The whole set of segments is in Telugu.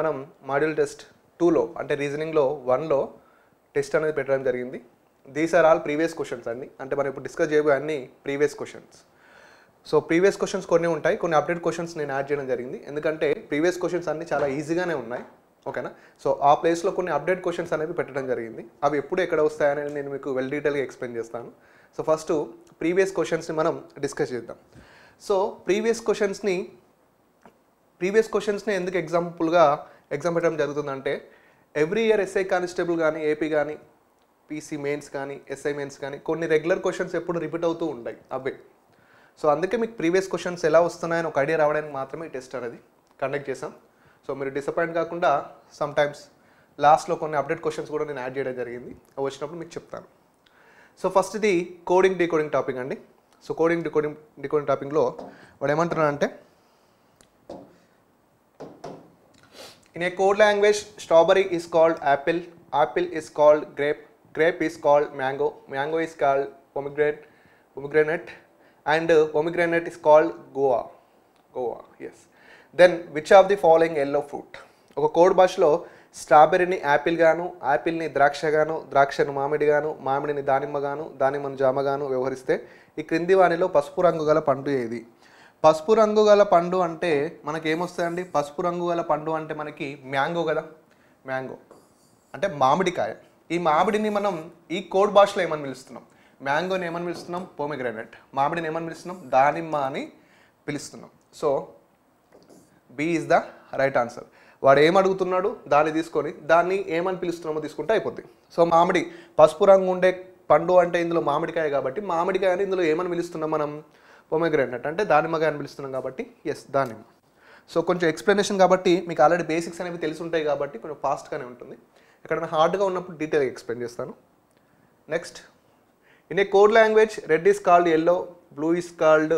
మనం మాడ్యూల్ టెస్ట్ టూలో అంటే రీజనింగ్లో వన్లో టెస్ట్ అనేది పెట్టడం జరిగింది these are all previous questions అండి అంటే మనం ఇప్పుడు డిస్కస్ చేయబోయే అన్ని previous questions so previous questions కొన్ని ఉంటాయి కొన్ని అప్డేట్ క్వశ్చన్స్ నేను యాడ్ చేయడం జరిగింది ఎందుకంటే ప్రీవియస్ క్వశ్చన్స్ అన్నీ చాలా ఈజీగానే ఉన్నాయి ఓకేనా సో ఆ ప్లేస్లో కొన్ని అప్డేట్ క్వశ్చన్స్ అనేవి పెట్టడం జరిగింది అవి ఎప్పుడు ఎక్కడ వస్తాయనేది నేను మీకు వెల్ డీటెయిల్గా ఎక్స్ప్లెయిన్ చేస్తాను సో ఫస్ట్ ప్రీవియస్ క్వశ్చన్స్ని మనం డిస్కస్ చేద్దాం సో ప్రీవియస్ క్వశ్చన్స్ని ప్రీవియస్ క్వశ్చన్స్ని ఎందుకు ఎగ్జాంపుల్గా ఎగ్జామ్ పెట్టడం జరుగుతుందంటే ఎవ్రీ ఇయర్ ఎస్ఐ కానిస్టేబుల్ కానీ ఏపీ కానీ పీసీ మెయిన్స్ కానీ ఎస్ఐ మెయిన్స్ కానీ కొన్ని రెగ్యులర్ క్వశ్చన్స్ ఎప్పుడు రిపీట్ అవుతూ ఉంటాయి అవే సో అందుకే మీకు ప్రీవియస్ క్వశ్చన్స్ ఎలా వస్తున్నాయని ఒక ఐడియా రావడానికి మాత్రమే టెస్ట్ అనేది కండక్ట్ చేసాం సో మీరు డిసప్పాయింట్ కాకుండా సమ్టైమ్స్ లాస్ట్లో కొన్ని అప్డేట్ క్వశ్చన్స్ కూడా నేను యాడ్ చేయడం జరిగింది వచ్చినప్పుడు మీకు చెప్తాను So first the coding decoding topic and so coding decoding decoding topic low what I want to in a code language strawberry is called apple apple is called grape grape is called mango mango is called pomegranate pomegranate and pomegranate is called goa goa yes then which of the following yellow fruit okay code bash low స్ట్రాబెర్రీని యాపిల్గాను యాపిల్ని ద్రాక్షగాను ద్రాక్షను మామిడిగాను మామిడిని దానిమ్మగాను దానిమ్మను జామగాను వ్యవహరిస్తే ఈ క్రింది వానిలో పసుపు రంగు గల పండు ఏది పసుపు రంగు గల పండు అంటే ఏమొస్తాయండి పసుపు రంగు గల పండు అంటే మనకి మ్యాంగో కదా మ్యాంగో అంటే మామిడికాయ ఈ మామిడిని మనం ఈ కోడ్ భాషలో ఏమని పిలుస్తున్నాం మ్యాంగోని ఏమని పిలుస్తున్నాం పోమిగ్రానైట్ మామిడిని ఏమని పిలుస్తున్నాం దానిమ్మ అని పిలుస్తున్నాం so B is the right answer వాడు ఏమడుగుతున్నాడు దాన్ని తీసుకొని దాన్ని ఏమని పిలుస్తున్నామో తీసుకుంటే అయిపోద్ది సో మామిడి పసుపు రంగు ఉండే పండు అంటే ఇందులో మామిడికాయ కాబట్టి మామిడికాయ అని ఇందులో ఏమని పిలుస్తున్నాం మనం పొమెగ్రానట్ అంటే దానిమ్మగా అని పిలుస్తున్నాం కాబట్టి ఎస్ దానిమ్మ సో కొంచెం ఎక్స్ప్లెనేషన్ కాబట్టి మీకు ఆల్రెడీ బేసిక్స్ అనేవి తెలిసి ఉంటాయి కాబట్టి కొంచెం ఫాస్ట్గానే ఉంటుంది ఎక్కడైనా హార్డ్గా ఉన్నప్పుడు డీటెయిల్ ఎక్స్ప్లెయిన్ చేస్తాను next in a code language red is called yellow blue is called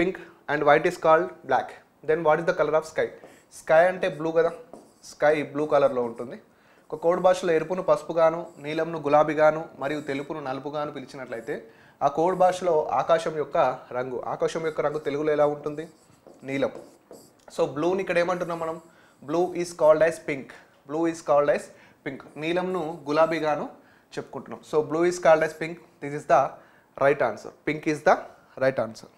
pink and white is called black then what is the colour of sky sky అంటే బ్లూ కదా స్కై బ్లూ కలర్లో ఉంటుంది ఒక కోడ్ భాషలో ఎరుపును పసుపుగాను నీలంను గులాబీగాను మరియు తెలుపును నలుపుగాను పిలిచినట్లయితే ఆ కోడ్ భాషలో ఆకాశం యొక్క రంగు ఆకాశం యొక్క రంగు తెలుగులో ఎలా ఉంటుంది నీలం సో బ్లూని ఇక్కడ ఏమంటున్నాం మనం blue is called as pink blue is called as pink నీలంను గులాబీగాను చెప్పుకుంటున్నాం so blue is called as pink this is the right answer pink is the right answer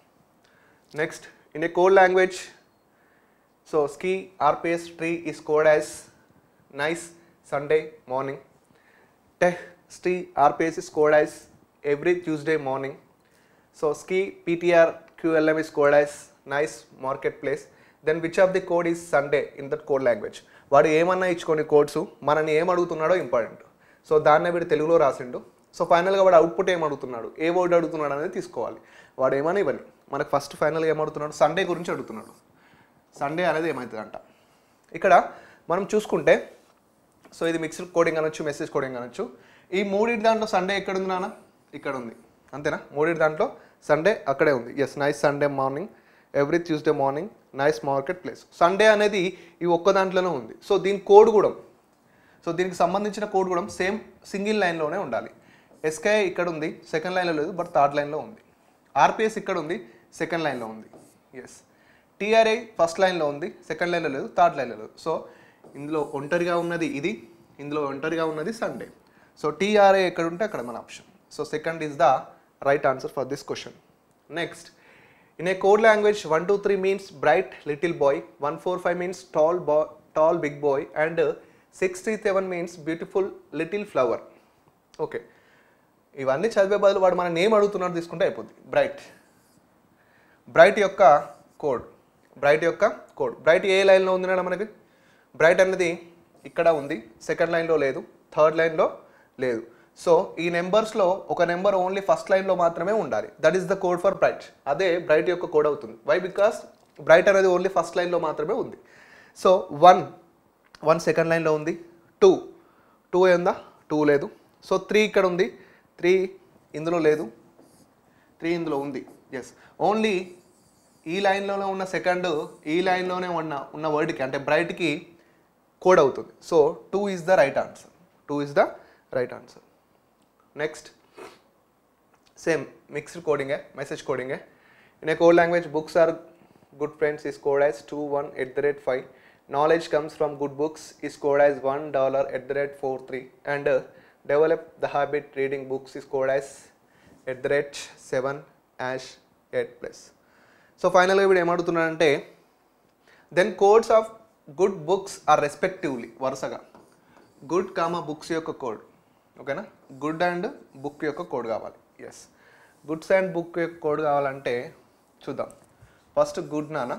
next in a code language So ski RPS tree is called as nice Sunday morning. Tech ski RPS is called every Tuesday morning so ski PTR QLM QLM is called as nice marketplace. Then which of the code is Sunday in that code language వాడు ఏమన్నా ఇచ్చుకొని కోడ్స్ మనని ఏం అడుగుతున్నాడో ఇంపార్టెంట్ సో దాన్నే వీడు తెలుగులో రాసిండు సో ఫైనల్గా వాడు అవుట్పుట్ ఏం అడుగుతున్నాడు ఏ వర్డ్ అడుగుతున్నాడు అనేది తీసుకోవాలి వాడు ఏమైనా ఇవ్వండి మనకు ఫస్ట్ ఫైనల్గా ఏమడుతున్నాడు సండే గురించి అడుగుతున్నాడు సండే అనేది ఏమవుతుందంట ఇక్కడ మనం చూసుకుంటే సో ఇది మిక్స్డ్ కోడింగ్ అనొచ్చు మెసేజ్ కోడింగ్ అనొచ్చు ఈ మూడింటి దాంట్లో సండే ఎక్కడ ఉంది నాన్న ఇక్కడ ఉంది అంతేనా మూడింటి దాంట్లో సండే అక్కడే ఉంది yes nice Sunday morning every Tuesday morning nice marketplace Sunday అనేది ఈ ఒక్క దాంట్లోనే ఉంది సో దీని కోడ్ కూడా సో దీనికి సంబంధించిన కోడ్ కూడా సేమ్ సింగిల్ లైన్లోనే ఉండాలి ఎస్కే ఇక్కడ ఉంది సెకండ్ లైన్లో లేదు బట్ థర్డ్ లైన్లో ఉంది ఆర్పిఎస్ ఇక్కడ ఉంది సెకండ్ లైన్లో ఉంది ఎస్ టీఆర్ఐ ఫస్ట్ లైన్లో ఉంది సెకండ్ లైన్లో లేదు థర్డ్ లైన్లో లేదు సో ఇందులో ఒంటరిగా ఉన్నది ఇది ఇందులో ఒంటరిగా ఉన్నది సండే సో టీఆర్ఐ ఎక్కడ ఉంటే అక్కడ మన option so second is the right answer for this question next in a code language one two three means bright little boy one four five means tall బా tall big boy and six three seven means beautiful little flower okay ఇవన్నీ చదివే బదులు వాడు మన నేమ్ అడుగుతున్నాడు తీసుకుంటే అయిపోద్ది బ్రైట్ బ్రైట్ యొక్క కోడ్ బ్రైట్ యొక్క కోడ్ బ్రైట్ ఏ లైన్లో ఉంది మేడం మనకి బ్రైట్ అనేది ఇక్కడ ఉంది సెకండ్ లైన్లో లేదు థర్డ్ లైన్లో లేదు సో ఈ నెంబర్స్లో ఒక నెంబర్ ఓన్లీ ఫస్ట్ లైన్లో మాత్రమే ఉండాలి that is the code for bright అదే బ్రైట్ యొక్క కోడ్ అవుతుంది వై బికాస్ బ్రైట్ అనేది ఓన్లీ ఫస్ట్ లైన్లో మాత్రమే ఉంది సో వన్ వన్ సెకండ్ లైన్లో ఉంది టూ టూ ఏందా టూ లేదు సో త్రీ ఇక్కడ ఉంది త్రీ ఇందులో లేదు త్రీ ఇందులో ఉంది ఎస్ ఓన్లీ ఈ లైన్లోనే ఉన్న సెకండ్ ఈ లైన్లోనే ఉన్న ఉన్న వర్డ్కి అంటే బ్రైట్కి కోడ్ అవుతుంది so two is the right answer two is the right answer next same mixed కోడింగే మెసేజ్ కోడింగే in a code language books are good friends is code as two one at the rate five knowledge comes from good books is code as one dollar at the rate four three and develop the habit reading books is code as at the rate seven ash eight plus so ఫైనల్గా ఇప్పుడు ఏమడుతున్నాడంటే then codes of good books are respectively వరుసగా గుడ్ కామా బుక్స్ యొక్క కోడ్ ఓకేనా గుడ్ అండ్ బుక్ యొక్క కోడ్ కావాలి ఎస్ గుడ్స్ అండ్ బుక్ యొక్క కోడ్ కావాలంటే చూద్దాం ఫస్ట్ గుడ్ నానా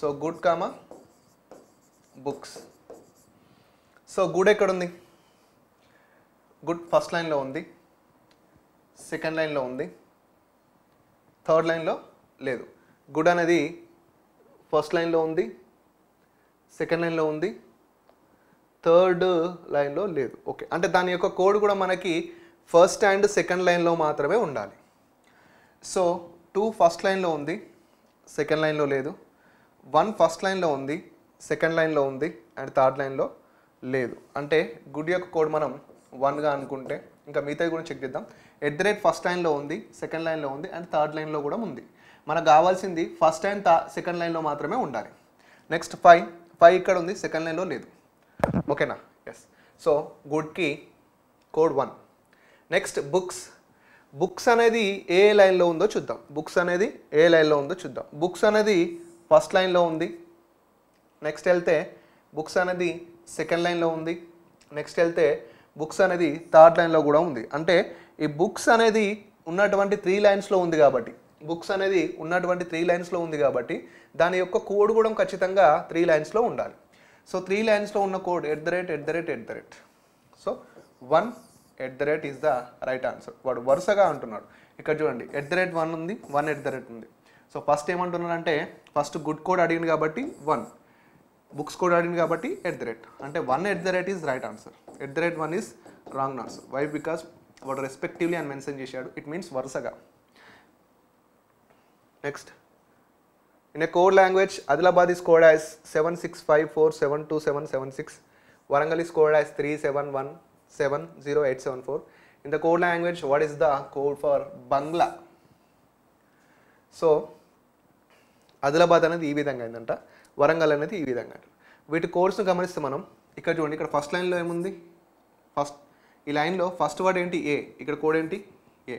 so good comma books so good ఎక్కడుంది గుడ్ ఫస్ట్ లైన్లో ఉంది సెకండ్ లైన్లో ఉంది థర్డ్ లైన్లో లేదు గుడ్ అనేది ఫస్ట్ లైన్లో ఉంది సెకండ్ లైన్లో ఉంది థర్డ్ లైన్లో లేదు ఓకే అంటే దాని యొక్క కోడ్ కూడా మనకి ఫస్ట్ అండ్ సెకండ్ లైన్లో మాత్రమే ఉండాలి సో టూ ఫస్ట్ లైన్లో ఉంది సెకండ్ లైన్లో లేదు వన్ ఫస్ట్ లైన్లో ఉంది సెకండ్ లైన్లో ఉంది అండ్ థర్డ్ లైన్లో లేదు అంటే గుడ్ యొక్క కోడ్ మనం వన్గా అనుకుంటే ఇంకా మిగతా కూడా చెక్ చేద్దాం ఎట్ ది రేట్ ఫస్ట్ లైన్లో ఉంది సెకండ్ లైన్లో ఉంది అండ్ థర్డ్ లైన్లో కూడా ఉంది మనకు కావాల్సింది ఫస్ట్ అండ్ సెకండ్ లైన్లో మాత్రమే ఉండాలి నెక్స్ట్ ఫైవ్ ఫైవ్ ఇక్కడ ఉంది సెకండ్ లైన్లో లేదు ఓకేనా ఎస్ సో గుడ్కి code one next books books అనేది ఏ లైన్లో ఉందో చూద్దాం బుక్స్ అనేది ఏ లైన్లో ఉందో చూద్దాం బుక్స్ అనేది ఫస్ట్ లైన్లో ఉంది నెక్స్ట్ వెళ్తే బుక్స్ అనేది సెకండ్ లైన్లో ఉంది నెక్స్ట్ వెళ్తే బుక్స్ అనేది థర్డ్ లైన్లో కూడా ఉంది అంటే ఈ బుక్స్ అనేది ఉన్నటువంటి త్రీ లైన్స్లో ఉంది కాబట్టి బుక్స్ అనేది ఉన్నటువంటి త్రీ లైన్స్లో ఉంది కాబట్టి దాని యొక్క కోడ్ కూడా ఖచ్చితంగా త్రీ లైన్స్లో ఉండాలి సో త్రీ లైన్స్లో ఉన్న code at the rate at the rate at the rate so one at the rate is the right answer వాడు వరుసగా అంటున్నాడు ఇక్కడ చూడండి ఎట్ ద రేట్ వన్ ఉంది వన్ ఎట్ ద రేట్ ఉంది సో ఫస్ట్ ఏమంటున్నాడంటే ఫస్ట్ గుడ్ కోడ్ అడిగింది కాబట్టి వన్ బుక్స్ కోడ్ అడిగింది కాబట్టి ఎట్ ద రేట్ అంటే one at the rate is right answer at the rate one is wrong answer why because వాడు రెస్పెక్టివ్లీ అని మెన్షన్ చేశాడు ఇట్ మీన్స్ వరుసగా next in a code language Adilabad is code as seven six five four seven two seven seven six Warangal is code as three seven one seven zero eight seven four in the code language what is the code for Bangla so Adilabad అనేది ఈ విధంగా అయిందంట వరంగల్ అనేది ఈ విధంగా వీటి కోడ్స్ను గమనిస్తే మనం ఇక్కడ చూడండి ఇక్కడ ఫస్ట్ లైన్లో ఏముంది ఫస్ట్ ఈ లైన్లో ఫస్ట్ వర్డ్ ఏంటి ఏ ఇక్కడ కోడ్ ఏంటి ఏ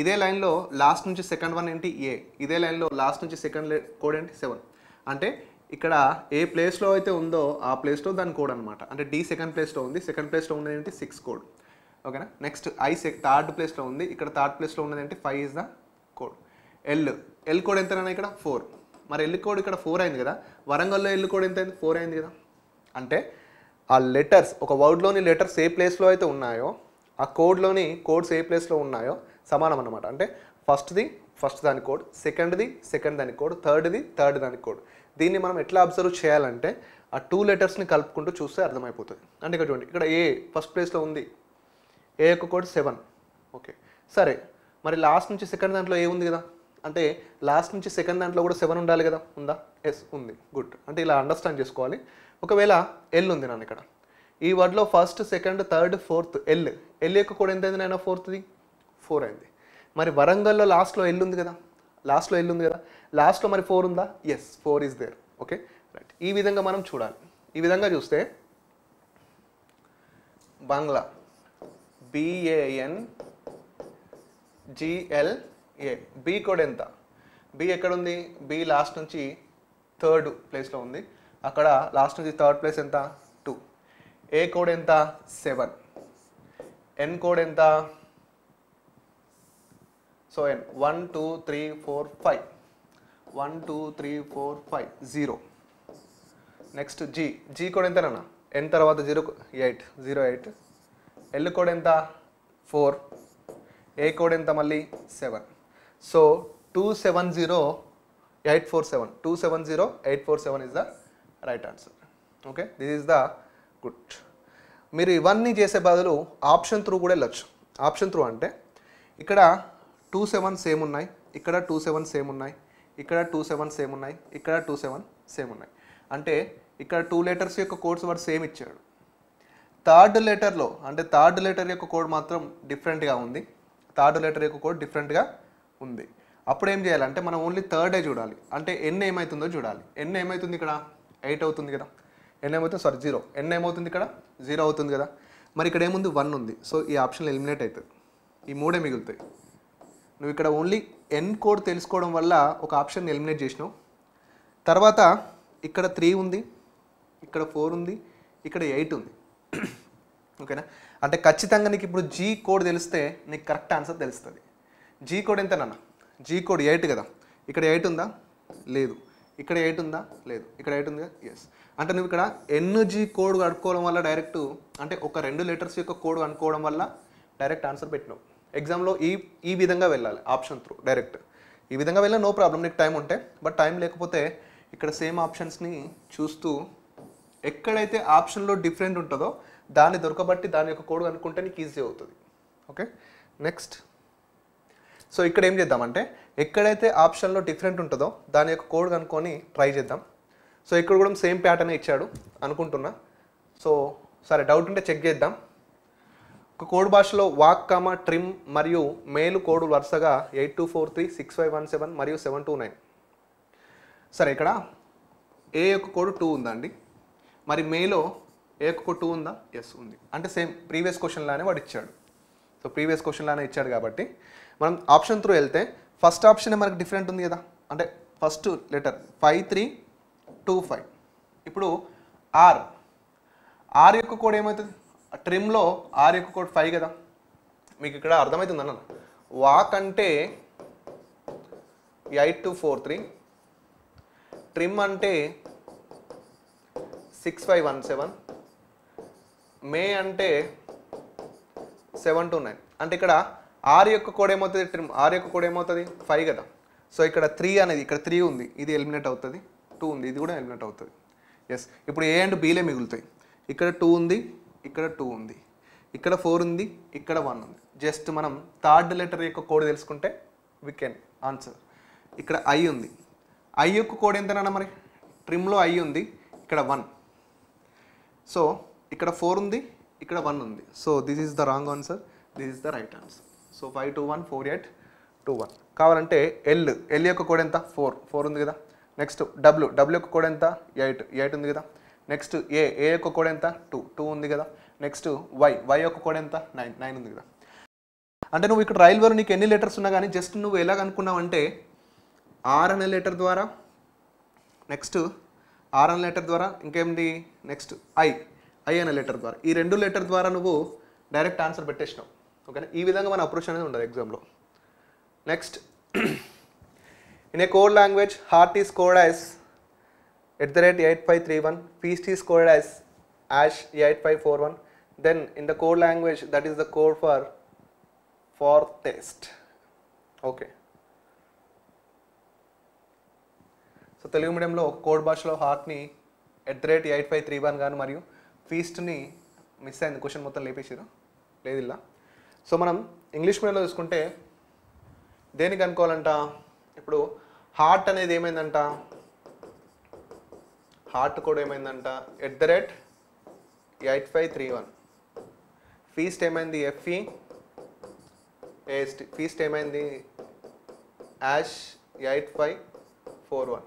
ఇదే లైన్లో లాస్ట్ నుంచి సెకండ్ వన్ ఏంటి ఏ ఇదే లైన్లో లాస్ట్ నుంచి సెకండ్ కోడ్ ఏంటి సెవెన్ అంటే ఇక్కడ ఏ ప్లేస్లో అయితే ఉందో ఆ ప్లేస్లో దాని కోడ్ అనమాట అంటే డి సెకండ్ ప్లేస్లో ఉంది సెకండ్ ప్లేస్లో ఉన్నది ఏంటి సిక్స్ కోడ్ ఓకేనా నెక్స్ట్ ఐ సెక్ థర్డ్ ప్లేస్లో ఉంది ఇక్కడ థర్డ్ ప్లేస్లో ఉన్నది ఏంటి five is the code L L code ఎంతనైనా ఇక్కడ ఫోర్ మరి ఎల్ కోడ్ ఇక్కడ ఫోర్ అయింది కదా వరంగల్లో ఎల్ కోడ్ ఎంత అయింది ఫోర్ అయింది కదా అంటే ఆ లెటర్స్ ఒక వర్డ్లోని లెటర్స్ ఏ ప్లేస్లో అయితే ఉన్నాయో ఆ కోడ్లోని కోడ్స్ ఏ ప్లేస్లో ఉన్నాయో సమానం అనమాట అంటే ఫస్ట్ది ఫస్ట్ దాని కోడ్ సెకండ్ది సెకండ్ దాని కోడ్ థర్డ్ది థర్డ్ దాని కోడ్ దీన్ని మనం ఎట్లా అబ్జర్వ్ చేయాలంటే ఆ టూ లెటర్స్ని కలుపుకుంటూ చూస్తే అర్థమైపోతుంది అంటే ఇక్కడ చూడండి ఇక్కడ ఏ ఫస్ట్ ప్లేస్లో ఉంది ఏ యొక్క కోడ్ సెవెన్ ఓకే సరే మరి లాస్ట్ నుంచి సెకండ్ దాంట్లో ఏ ఉంది కదా అంటే లాస్ట్ నుంచి సెకండ్ దాంట్లో కూడా సెవెన్ ఉండాలి కదా ఉందా ఎస్ ఉంది గుడ్ అంటే ఇలా అండర్స్టాండ్ చేసుకోవాలి ఒకవేళ ఎల్ ఉంది నన్ను ఇక్కడ ఈ వర్డ్లో first second third fourth L L యొక్క కూడా ఎంత అయింది నాయన ఫోర్త్ది ఫోర్ అయింది మరి వరంగల్లో లాస్ట్లో ఎల్ ఉంది కదా లాస్ట్లో ఎల్ ఉంది కదా లాస్ట్లో మరి ఫోర్ ఉందా yes four is there okay right ఈ విధంగా మనం చూడాలి ఈ విధంగా చూస్తే బంగ్లా బిఏఎన్ జిఎల్ఏ బి కూడా ఎంత బి ఎక్కడుంది బి లాస్ట్ నుంచి థర్డ్ ప్లేస్లో ఉంది అక్కడ లాస్ట్ నుంచి థర్డ్ ప్లేస్ ఎంత టూ ఏ కోడ్ ఎంత సెవెన్ ఎన్ కోడ్ ఎంత so N one two three four five one two three four five zero next G G code నాన్న ఎన్ తర్వాత zero eight zero eight L code ఎంత ఫోర్ ఏ కోడ్ ఎంత మళ్ళీ seven so two seven zero eight four seven two seven zero eight four seven is the right answer okay this is the good మీరు ఇవన్నీ చేసే బదులు ఆప్షన్ త్రూ కూడా వెళ్ళచ్చు ఆప్షన్ త్రూ అంటే ఇక్కడ టూ సెవెన్ సేమ్ ఉన్నాయి ఇక్కడ టూ సెవెన్ సేమ్ ఉన్నాయి ఇక్కడ టూ సెవెన్ సేమ్ ఉన్నాయి ఇక్కడ టూ సెవెన్ సేమ్ ఉన్నాయి అంటే ఇక్కడ టూ లెటర్స్ యొక్క కోడ్స్ వాడు సేమ్ ఇచ్చాడు థర్డ్ లెటర్లో అంటే థర్డ్ లెటర్ యొక్క కోడ్ మాత్రం డిఫరెంట్గా ఉంది థర్డ్ లెటర్ యొక్క కోడ్ డిఫరెంట్గా ఉంది అప్పుడు ఏం చేయాలంటే మనం ఓన్లీ థర్డే చూడాలి అంటే ఎన్ ఏమవుతుందో చూడాలి ఎన్ ఏమవుతుంది ఇక్కడ ఎయిట్ అవుతుంది కదా ఎన్ ఏమవుతుంది సారీ జీరో ఎన్ ఏమవుతుంది ఇక్కడ జీరో అవుతుంది కదా మరి ఇక్కడ ఏముంది వన్ ఉంది సో ఈ ఆప్షన్ ఎలిమినేట్ అవుతుంది ఈ మూడే మిగులుతాయి నువ్వు ఇక్కడ ఓన్లీ ఎన్ కోడ్ తెలుసుకోవడం వల్ల ఒక ఆప్షన్ ఎలిమినేట్ చేసినావు తర్వాత ఇక్కడ త్రీ ఉంది ఇక్కడ ఫోర్ ఉంది ఇక్కడ ఎయిట్ ఉంది ఓకేనా అంటే ఖచ్చితంగా నీకు ఇప్పుడు జీ కోడ్ తెలిస్తే నీకు కరెక్ట్ ఆన్సర్ తెలుస్తుంది జీ కోడ్ ఎంత నాన్న జీ కోడ్ ఎయిట్ కదా ఇక్కడ ఎయిట్ ఉందా లేదు ఇక్కడ ఎయిట్ ఉందా లేదు ఇక్కడ ఎయిట్ ఉందా ఎస్ అంటే నువ్వు ఇక్కడ ఎన్జీ కోడ్ కనుక్కోవడం వల్ల డైరెక్ట్ అంటే ఒక రెండు లెటర్స్ యొక్క కోడ్ కనుక్కోవడం వల్ల డైరెక్ట్ ఆన్సర్ పెట్టినావు ఎగ్జామ్లో ఈ ఈ విధంగా వెళ్ళాలి ఆప్షన్ త్రూ డైరెక్ట్ ఈ విధంగా వెళ్ళా నో ప్రాబ్లం నీకు టైం ఉంటే బట్ టైం లేకపోతే ఇక్కడ సేమ్ ఆప్షన్స్ని చూస్తూ ఎక్కడైతే ఆప్షన్లో డిఫరెంట్ ఉంటుందో దాన్ని దొరకబట్టి దాని యొక్క కోడ్ కనుక్కుంటే నీకు ఈజీ అవుతుంది ఓకే నెక్స్ట్ సో ఇక్కడ ఏం చేద్దామంటే ఎక్కడైతే ఆప్షన్లో డిఫరెంట్ ఉంటుందో దాని యొక్క కోడ్ కనుక్కొని ట్రై చేద్దాం సో ఇక్కడ కూడా సేమ్ ప్యాటర్న్ ఇచ్చాడు అనుకుంటున్నా సో సరే డౌట్ ఉంటే చెక్ చేద్దాం ఒక కోడ్ భాషలో వాక్ కమ ట్రిమ్ మరియు మేలు కోడ్ వరుసగా eight two four three six five one seven మరియు సెవెన్ టూ నైన్ సరే ఇక్కడ ఏ యొక్క కోడ్ టూ ఉందా అండి మరి మేలో ఏ యొక్క కోడ్ టూ ఉందా ఎస్ ఉంది అంటే సేమ్ ప్రీవియస్ క్వశ్చన్లానే వాడు ఇచ్చాడు సో ప్రీవియస్ క్వశ్చన్లానే ఇచ్చాడు కాబట్టి మనం ఆప్షన్ త్రూ వెళ్తే ఫస్ట్ ఆప్షన్ మనకు డిఫరెంట్ ఉంది కదా అంటే first letter five three two five ఇప్పుడు ఆర్ ఆర్ యొక్క కోడ్ ఏమవుతుంది ట్రిమ్లో ఆర్ యొక్క కోడ్ ఫైవ్ కదా మీకు ఇక్కడ అర్థమవుతుంది అన్న వాక్ అంటే ఎయిట్ టూ ఫోర్ త్రీ ట్రిమ్ అంటే సిక్స్ ఫైవ్ వన్ సెవెన్ మే అంటే సెవెన్ టు నైన్ అంటే ఇక్కడ ఆర్ యొక్క కోడ్ ఏమవుతుంది ట్రిమ్ ఆర్ యొక్క కోడ్ ఏమవుతుంది ఫైవ్ కదా సో ఇక్కడ త్రీ అనేది ఇక్కడ త్రీ ఉంది ఇది ఎలిమినేట్ అవుతుంది టూ ఉంది ఇది కూడా ఎలిమినేట్ అవుతుంది ఎస్ ఇప్పుడు ఏ అండ్ బీలే మిగులుతాయి ఇక్కడ టూ ఉంది ఇక్కడ టూ ఉంది ఇక్కడ ఫోర్ ఉంది ఇక్కడ వన్ ఉంది జస్ట్ మనం థర్డ్ లెటర్ యొక్క కోడ్ తెలుసుకుంటే వి కెన్ ఆన్సర్ ఇక్కడ ఐ ఉంది ఐ యొక్క కోడ్ ఎంతనన్నా మరి ట్రిమ్లో ఐ ఉంది ఇక్కడ వన్ సో ఇక్కడ ఫోర్ ఉంది ఇక్కడ వన్ ఉంది so this is the wrong answer this is the right answer so five two one four eight two one కావాలంటే ఎల్ ఎల్ యొక్క కోడ్ ఎంత ఫోర్ ఫోర్ ఉంది కదా నెక్స్ట్ డబ్ల్యూ డబ్ల్యూ యొక్క కోడ్ ఎంత ఎయిట్ ఎయిట్ ఉంది కదా నెక్స్ట్ ఏ ఏ యొక్క కోడ్ ఎంత టూ టూ ఉంది కదా నెక్స్ట్ వై వై యొక్క కోడ్ ఎంత నైన్ నైన్ ఉంది కదా అంటే నువ్వు ఇక్కడ రైల్వేలో నీకు ఎన్ని లెటర్స్ ఉన్నా కానీ జస్ట్ నువ్వు ఎలాగ అనుకున్నావు అంటే ఆర్ అనే లెటర్ ద్వారా నెక్స్ట్ ఆర్ అనే లెటర్ ద్వారా ఇంకేమిటి నెక్స్ట్ ఐ ఐ అనే లెటర్ ద్వారా ఈ రెండు లెటర్ ద్వారా నువ్వు డైరెక్ట్ ఆన్సర్ పెట్టేసినావు ఓకేనా ఈ విధంగా మన అప్రోచ్ అనేది ఉండదు ఎగ్జామ్లో next in a code language heart is code as at the rate eight five three one feast is code as hash eight five four one then in the code language that is the code for far test okay so Telugu మీడియంలో కోడ్ భాషలో హార్ట్ని at the rate eight five three one కానీ మరియు ఫీస్ట్ని మిస్ అయింది క్వశ్చన్ మొత్తం లేపేసారు లేదు ఇలా సో మనం ఇంగ్లీష్ మీడియంలో చూసుకుంటే దేనికి అనుకోవాలంట ఇప్పుడు హార్ట్ అనేది ఏమైందంట హార్ట్ కోడ్ ఏమైందంట at the rate eight five three one feast ఏమైంది ఎఫ్ఈ ఏస్ట్ ఫీస్ట్ ఏమైంది hash eight five four one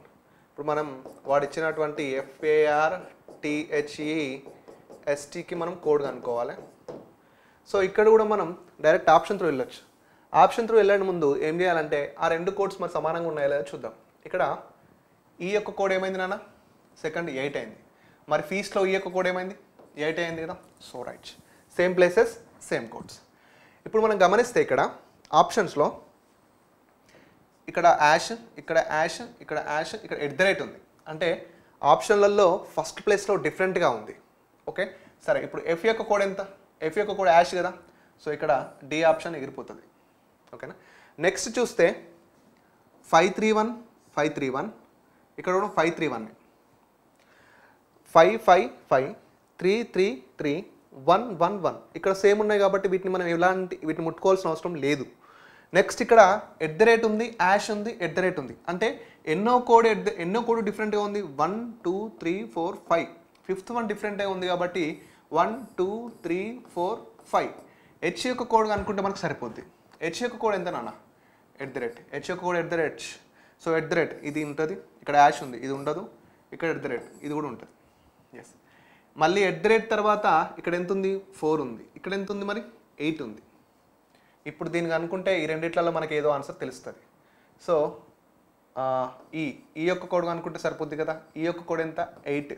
ఇప్పుడు మనం వాడు ఇచ్చినటువంటి ఎఫ్ఏఆర్ టిహెచ్ఈ ఎస్టీకి e మనం కోడ్ కనుక్కోవాలి సో ఇక్కడ కూడా మనం డైరెక్ట్ ఆప్షన్ త్రూ వెళ్ళొచ్చు ఆప్షన్ త్రూ వెళ్ళడం ముందు ఏం చేయాలంటే ఆ రెండు కోడ్స్ మరి సమానంగా ఉన్నాయా లేదా చూద్దాం ఇక్కడ ఈ యొక్క కోడ్ ఏమైంది నాన్న సెకండ్ ఎయిట్ అయింది మరి ఫీస్లో ఈ యొక్క కోడ్ ఏమైంది ఎయిట్ అయింది కదా so right same places same codes ఇప్పుడు మనం గమనిస్తే ఇక్కడ ఆప్షన్స్లో ఇక్కడ యాష్ ఇక్కడ యాష్ ఇక్కడ యాష్ ఇక్కడ ఎట్ ద రేట్ ఉంది అంటే ఆప్షన్లలో ఫస్ట్ ప్లేస్లో డిఫరెంట్గా ఉంది ఓకే సరే ఇప్పుడు ఎఫ్ యొక్క కోడ్ ఎంత ఎఫ్ యొక్క కోడ్ యాష్ కదా సో ఇక్కడ డి ఆప్షన్ ఎగిరిపోతుంది ఓకేనా నెక్స్ట్ చూస్తే five three one five three one ఇక్కడ కూడా five three one five five five three three three one one one ఇక్కడ సేమ్ ఉన్నాయి కాబట్టి వీటిని మనం ఎలాంటి వీటిని ముట్టుకోవాల్సిన అవసరం లేదు నెక్స్ట్ ఇక్కడ ఎట్ ద రేట్ ఉంది యాష్ ఉంది ఎట్ ద రేట్ ఉంది అంటే ఎన్నో కోడ్ ఎట్ ద ఎన్నో కోడ్ డిఫరెంట్గా ఉంది one two three four five fifth one డిఫరెంట్గా ఉంది కాబట్టి one two three four five H యొక్క కోడ్ అనుకుంటే మనకు సరిపోద్ది హెచ్ యొక్క కోడ్ ఎంత నాన్న ఎట్ ద రేట్ హెచ్ యొక్క code at the rate so at the rate ఇది ఉంటుంది ఇక్కడ యాష్ ఉంది ఇది ఉండదు ఇక్కడ ఎట్ ద రేట్ ఇది కూడా ఉంటుంది ఎస్ మళ్ళీ ఎట్ ద రేట్ తర్వాత ఇక్కడ ఎంత ఉంది ఫోర్ ఉంది ఇక్కడ ఎంత ఉంది మరి ఎయిట్ ఉంది ఇప్పుడు దీనికి అనుకుంటే ఈ రెండిట్లలో మనకి ఏదో ఆన్సర్ తెలుస్తుంది సో ఈ ఈ యొక్క కోడ్ అనుకుంటే సరిపోద్ది కదా ఈ యొక్క కోడ్ ఎంత ఎయిట్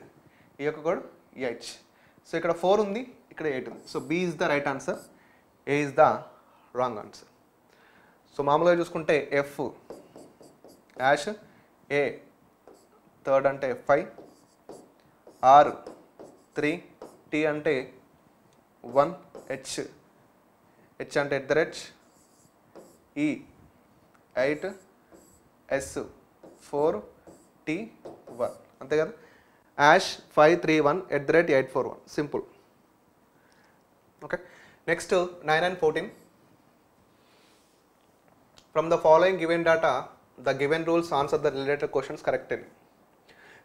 ఈ యొక్క కోడ్ ఎయిట్ సో ఇక్కడ ఫోర్ ఉంది ఇక్కడ ఎయిట్ ఉంది so B is the right answer A is the wrong answer so మామూలుగా చూసుకుంటే ఎఫ్ యాష్ ఏ థర్డ్ అంటే ఫైవ్ ఆర్ త్రీ టీ అంటే వన్ హెచ్ హెచ్ అంటే at the rate E eight S four T one అంతే కదా hash five three one at the rate eight four one simple okay Next nine and 14. From the following given data, the rules answer the related related correct correctly.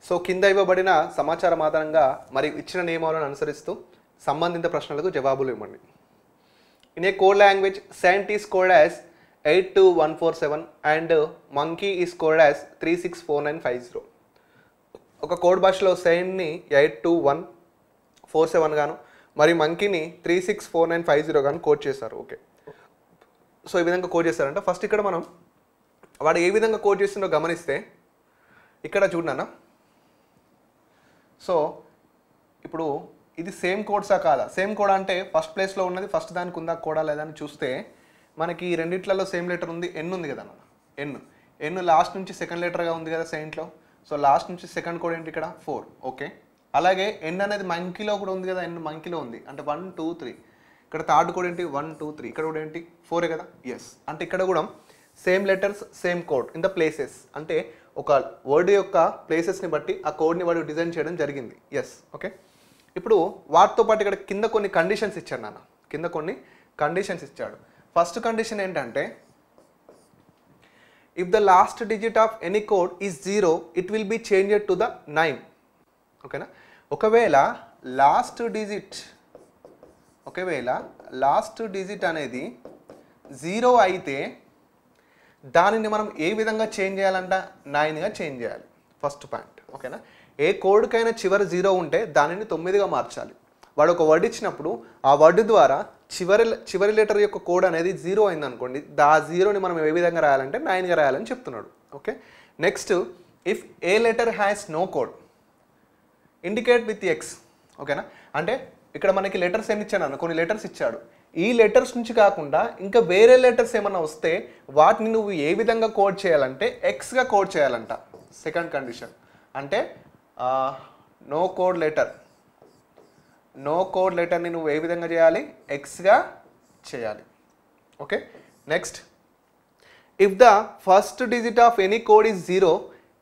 So కింద ఇవ్వబడిన సమాచారం ఆధారంగా మరి ఇచ్చిన నియమాలను అనుసరిస్తూ సంబంధిత ప్రశ్నలకు జవాబులు ఇవ్వండి in a code language saint is code as eight two one four seven and monkey is code as three six four nine five zero ఒక కోడ్ భాషలో సెయింట్ని eight two one four seven గాను మరి మంకీని three six four nine five zero కానీ కోచ్ చేశారు ఓకే సో ఈ విధంగా కోచ్ చేస్తారంట ఫస్ట్ ఇక్కడ మనం వాడు ఏ విధంగా కోచ్ చేస్తుందో గమనిస్తే ఇక్కడ చూడన్నా సో ఇప్పుడు ఇది సేమ్ కోడ్సా కాదా సేమ్ కోడ్ అంటే ఫస్ట్ ప్లేస్లో ఉన్నది ఫస్ట్ దానికి ఉందా కోడా లేదా అని చూస్తే మనకి రెండిట్లలో సేమ్ లెటర్ ఉంది ఎన్ ఉంది కదా అన్న ఎన్ ఎన్ లాస్ట్ నుంచి సెకండ్ లెటర్గా ఉంది కదా సెయింట్లో సో లాస్ట్ నుంచి సెకండ్ కోడ్ ఏంటి ఇక్కడ ఫోర్ ఓకే అలాగే ఎండ్ అనేది మంకీలో కూడా ఉంది కదా ఎండ్ మంకీలో ఉంది అంటే వన్ టూ త్రీ ఇక్కడ థర్డ్ కూడా ఏంటి వన్ టూ త్రీ ఇక్కడ కూడా ఏంటి ఫోరే కదా ఎస్ అంటే ఇక్కడ కూడా same letters same code in the places అంటే ఒక వర్డ్ యొక్క ప్లేసెస్ని బట్టి ఆ కోడ్ని వాడు డిజైన్ చేయడం జరిగింది ఎస్ ఓకే ఇప్పుడు వాటితో పాటు ఇక్కడ కింద కొన్ని కండిషన్స్ ఇచ్చాడు నాన్న కింద కొన్ని కండిషన్స్ ఇచ్చాడు ఫస్ట్ కండిషన్ ఏంటంటే if the last digit of any code is zero it will be changed to the nine ఓకేనా ఒకవేళ లాస్ట్ డిజిట్ ఒకవేళ లాస్ట్ డిజిట్ అనేది జీరో అయితే దానిని మనం ఏ విధంగా చేంజ్ చేయాలంట నైన్గా చేంజ్ చేయాలి ఫస్ట్ పాయింట్ ఓకేనా ఏ కోడ్కైనా చివరి జీరో ఉంటే దానిని తొమ్మిదిగా మార్చాలి వాడు ఒక వర్డ్ ఇచ్చినప్పుడు ఆ వర్డ్ ద్వారా చివరి చివరి లెటర్ యొక్క కోడ్ అనేది జీరో అయిందనుకోండి దా జీరోని మనం ఏ విధంగా రాయాలంటే నైన్గా రాయాలని చెప్తున్నాడు okay next if a letter has no code indicate with X ఓకేనా అంటే ఇక్కడ మనకి లెటర్స్ ఏమి ఇచ్చాను అన్న కొన్ని లెటర్స్ ఇచ్చాడు ఈ లెటర్స్ నుంచి కాకుండా ఇంకా వేరే లెటర్స్ ఏమైనా వస్తే వాటిని నువ్వు ఏ విధంగా కోడ్ చేయాలంటే ఎక్స్గా కోడ్ చేయాలంట సెకండ్ కండిషన్ అంటే no code letter no code లెటర్ని నువ్వు ఏ విధంగా చేయాలి ఎక్స్గా చేయాలి okay next if the first digit of any code is zero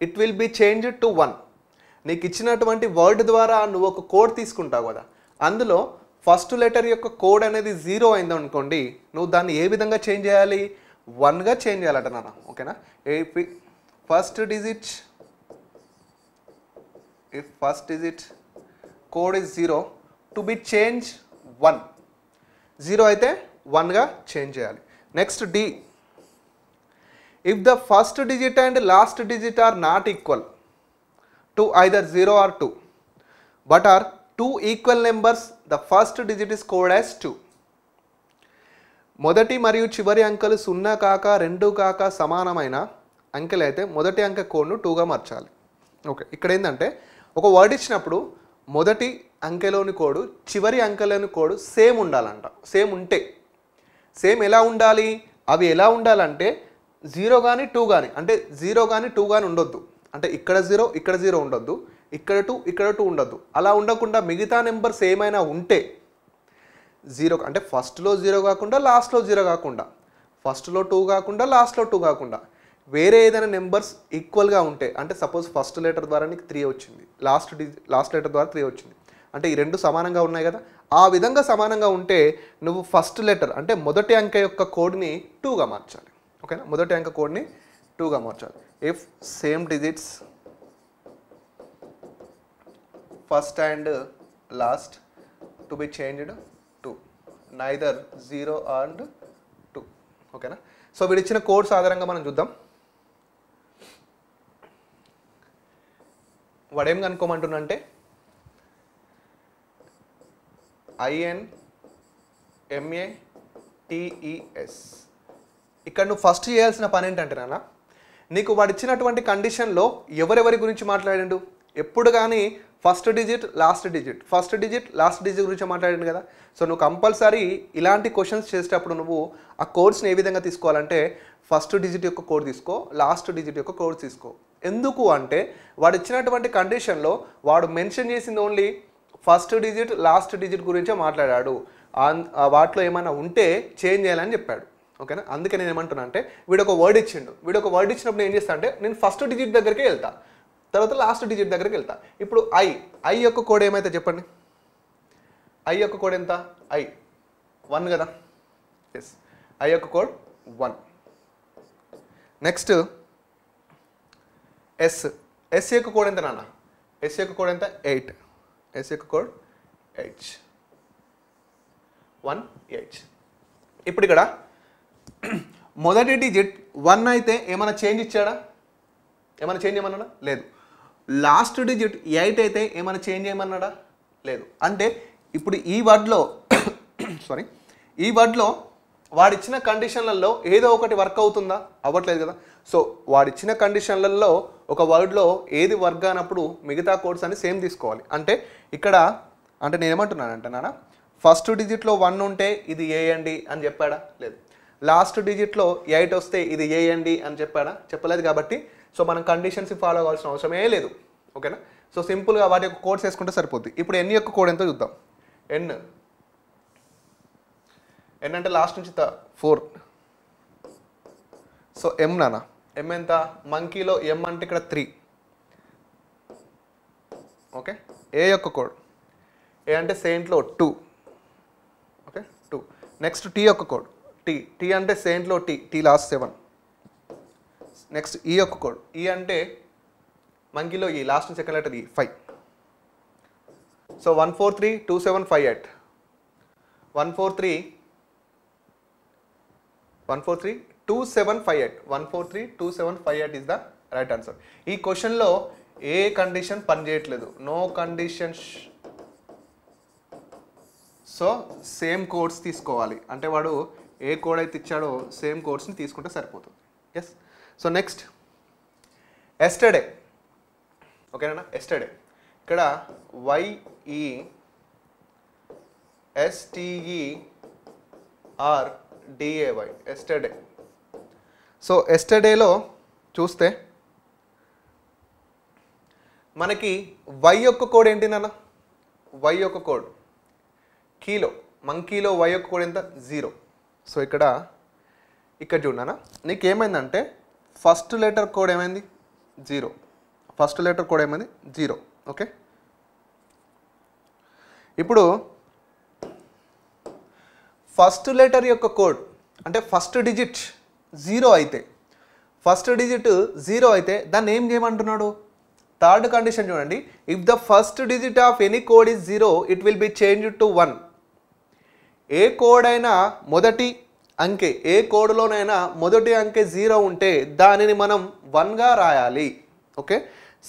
it will be changed to one నీకు ఇచ్చినటువంటి వర్డ్ ద్వారా నువ్వు ఒక కోడ్ తీసుకుంటావు కదా అందులో ఫస్ట్ లెటర్ యొక్క కోడ్ అనేది జీరో అయింది అనుకోండి నువ్వు దాన్ని ఏ విధంగా చేంజ్ చేయాలి వన్గా చేంజ్ చేయాలట నాన్న ఓకేనా ఏ first digit if first digit code is zero to be change one zero అయితే వన్గా చేంజ్ చేయాలి next D if the first digit and last digit are not equal to either zero or two but are two equal numbers the first digit is called as 2 మొదటి మరియు చివరి అంకెలు సున్నా కాక రెండు కాక సమానమైన అంకెలు అయితే మొదటి అంకె కోడ్ను టూగా మార్చాలి ఓకే ఇక్కడ ఏంటంటే ఒక వర్డ్ ఇచ్చినప్పుడు మొదటి అంకెలోని కోడు చివరి అంకెలోని కోడు సేమ్ ఉండాలంట సేమ్ ఉంటే సేమ్ ఎలా ఉండాలి అవి ఎలా ఉండాలంటే జీరో కానీ టూ కానీ అంటే జీరో కానీ టూ కానీ ఉండొద్దు అంటే ఇక్కడ జీరో ఇక్కడ జీరో ఉండొద్దు ఇక్కడ టూ ఇక్కడ టూ ఉండొద్దు అలా ఉండకుండా మిగతా నెంబర్స్ ఏమైనా ఉంటే జీరో అంటే ఫస్ట్లో జీరో కాకుండా లాస్ట్లో జీరో కాకుండా ఫస్ట్లో టూ కాకుండా లాస్ట్లో టూ కాకుండా వేరే ఏదైనా నెంబర్స్ ఈక్వల్గా ఉంటే అంటే సపోజ్ ఫస్ట్ లెటర్ ద్వారా నీకు త్రీ వచ్చింది లాస్ట్ డి లాస్ట్ లెటర్ ద్వారా త్రీ వచ్చింది అంటే ఈ రెండు సమానంగా ఉన్నాయి కదా ఆ విధంగా సమానంగా ఉంటే నువ్వు ఫస్ట్ లెటర్ అంటే మొదటి అంక యొక్క కోడ్ని టూగా మార్చాలి ఓకేనా మొదటి అంక కోడ్ని టూగా మార్చాలి if same digits first and last to be changed to neither 0 and 2 ఓకేనా సో వీడిచ్చిన కోడ్స్ ఆధారంగా మనం చూద్దాం వాడేం కనుక్కోమంటున్నంటే ఐఎన్ ఎంఏటిఈఎస్ e ఇక్కడ నువ్వు ఫస్ట్ చేయాల్సిన పని ఏంటంటే నాన్న నీకు వాడు ఇచ్చినటువంటి కండిషన్లో ఎవరెవరి గురించి మాట్లాడండు ఎప్పుడు కానీ first digit last digit first digit last digit గురించి మాట్లాడండి కదా సో నువ్వు కంపల్సరీ ఇలాంటి క్వశ్చన్స్ చేసేటప్పుడు నువ్వు ఆ కోర్స్ని ఏ విధంగా తీసుకోవాలంటే ఫస్ట్ డిజిట్ యొక్క కోడ్ తీసుకో లాస్ట్ డిజిట్ యొక్క కోడ్ తీసుకో ఎందుకు అంటే వాడు ఇచ్చినటువంటి కండిషన్లో వాడు మెన్షన్ చేసింది only first digit last digit గురించే మాట్లాడాడు వాటిలో ఏమైనా ఉంటే చేంజ్ చేయాలని చెప్పాడు ఓకేనా అందుకే నేను ఏమంటున్నా అంటే వీడు ఒక వర్డ్ ఇచ్చిండు వీడు ఒక వర్డ్ ఇచ్చినప్పుడు ఏం చేస్తా అంటే నేను ఫస్ట్ డిజిట్ దగ్గరికి వెళ్తా తర్వాత లాస్ట్ డిజిట్ దగ్గరికి వెళ్తా ఇప్పుడు ఐ ఐ యొక్క కోడ్ ఏమైతే చెప్పండి ఐ యొక్క కోడ్ ఎంత ఐ వన్ కదా ఎస్ ఐ యొక్క code one next S S యొక్క కోడ్ ఎంత నాన్న ఎస్ యొక్క కోడ్ ఎంత ఎయిట్ ఎస్ యొక్క కోడ్ ఎయిట్ వన్ ఎయిట్ ఇప్పుడు ఇక్కడ మొదటి డిజిట్ వన్ అయితే ఏమైనా చేంజ్ ఇచ్చాడా ఏమైనా చేంజ్ చేయమన్నాడా లేదు లాస్ట్ డిజిట్ ఎయిట్ అయితే ఏమైనా చేంజ్ చేయమన్నాడా లేదు అంటే ఇప్పుడు ఈ వర్డ్లో సారీ ఈ వర్డ్లో వాడిచ్చిన కండిషన్లలో ఏదో ఒకటి వర్క్ అవుతుందా అవ్వట్లేదు కదా సో వాడిచ్చిన కండిషన్లలో ఒక వర్డ్లో ఏది వర్క్ కానప్పుడు మిగతా కోడ్స్ అని సేమ్ తీసుకోవాలి అంటే ఇక్కడ అంటే నేనేమంటున్నాను అంటే నాన్న ఫస్ట్ డిజిట్లో వన్ ఉంటే ఇది ఏ అండి అని చెప్పాడా లేదు లాస్ట్ డిజిట్లో ఎయిట్ వస్తే ఇది ఏ అండి అని చెప్పాడా చెప్పలేదు కాబట్టి సో మనం కండిషన్స్ ఫాలో అవ్వాల్సిన అవసరమే లేదు ఓకేనా సో సింపుల్గా వాటి యొక్క కోడ్స్ వేసుకుంటే సరిపోద్ది ఇప్పుడు ఎన్ యొక్క కోడ్ ఎంతో చూద్దాం ఎన్ ఎన్ అంటే లాస్ట్ నుంచి ఫోర్ సో ఎం నానా ఎం ఎంత మంకీలో ఎం అంటే ఇక్కడ త్రీ ఓకే ఏ యొక్క కోడ్ ఏ అంటే సెయింట్లో two okay two next T యొక్క కోడ్ టీ టీ అంటే సెయింట్లో T T last seven next E యొక్క కోడ్ ఈ అంటే మంకీలో E last second letter E five so one four three two seven five eight one four three one four three two seven five eight one four three two seven five eight is the right answer ఈ క్వశ్చన్లో ఏ కండిషన్ పనిచేయట్లేదు no condition so same codes తీసుకోవాలి అంటే వాడు ఏ కోడ్ అయితే ఇచ్చాడో సేమ్ కోర్స్ని తీసుకుంటే సరిపోతుంది ఎస్ సో నెక్స్ట్ ఎస్టర్డే ఓకేనా ఎస్టర్డే ఇక్కడ Y E S T E R D A Y yesterday so ఎస్టర్డేలో చూస్తే మనకి వై యొక్క కోడ్ ఏంటి నాన్న వై యొక్క కోడ్ కీలో మంకీలో వై యొక్క కోడ్ ఎంత జీరో సో ఇక్కడ ఇక్కడ చూడనా నీకు ఏమైందంటే ఫస్ట్ లెటర్ కోడ్ ఏమైంది జీరో ఫస్ట్ లెటర్ కోడ్ ఏమైంది జీరో ఓకే ఇప్పుడు ఫస్ట్ లెటర్ యొక్క కోడ్ అంటే ఫస్ట్ డిజిట్ జీరో అయితే ఫస్ట్ డిజిట్ జీరో అయితే దాన్ని ఏం చేయమంటున్నాడు థర్డ్ కండిషన్ చూడండి if the first digit of any code is zero it will be change to one A code అయినా మొదటి అంకె ఏ కోడ్లోనైనా మొదటి అంకె జీరో ఉంటే దానిని మనం వన్గా రాయాలి ఓకే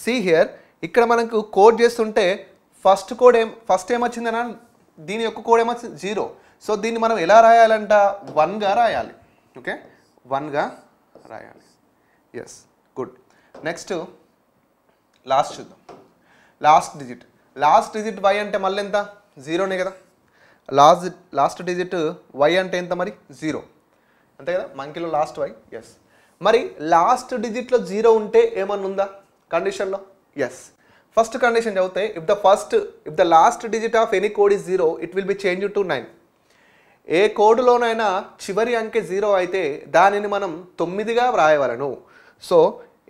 సి హియర్ ఇక్కడ మనకు కోడ్ చేస్తుంటే ఫస్ట్ కోడ్ ఏం ఫస్ట్ ఏమొచ్చిందన దీని యొక్క కోడ్ ఏమొచ్చింది జీరో సో దీన్ని మనం ఎలా రాయాలంట వన్గా రాయాలి ఓకే వన్గా రాయాలి ఎస్ గుడ్ నెక్స్ట్ లాస్ట్ చూద్దాం last digit last digit Y అంటే మళ్ళీ ఎంత జీరోనే కదా లాస్ట్ లాస్ట్ డిజిట్ వై అంటే ఎంత మరి జీరో అంతే కదా మంకీలో లాస్ట్ వై ఎస్ మరి లాస్ట్ డిజిట్లో జీరో ఉంటే ఏమన్నా ఉందా కండిషన్లో ఎస్ ఫస్ట్ కండిషన్ చదివితే if the first if the last digit of any code is zero it will be change to nine ఏ కోడ్లోనైనా చివరి అంకె జీరో అయితే దానిని మనం తొమ్మిదిగా వ్రాయవలను సో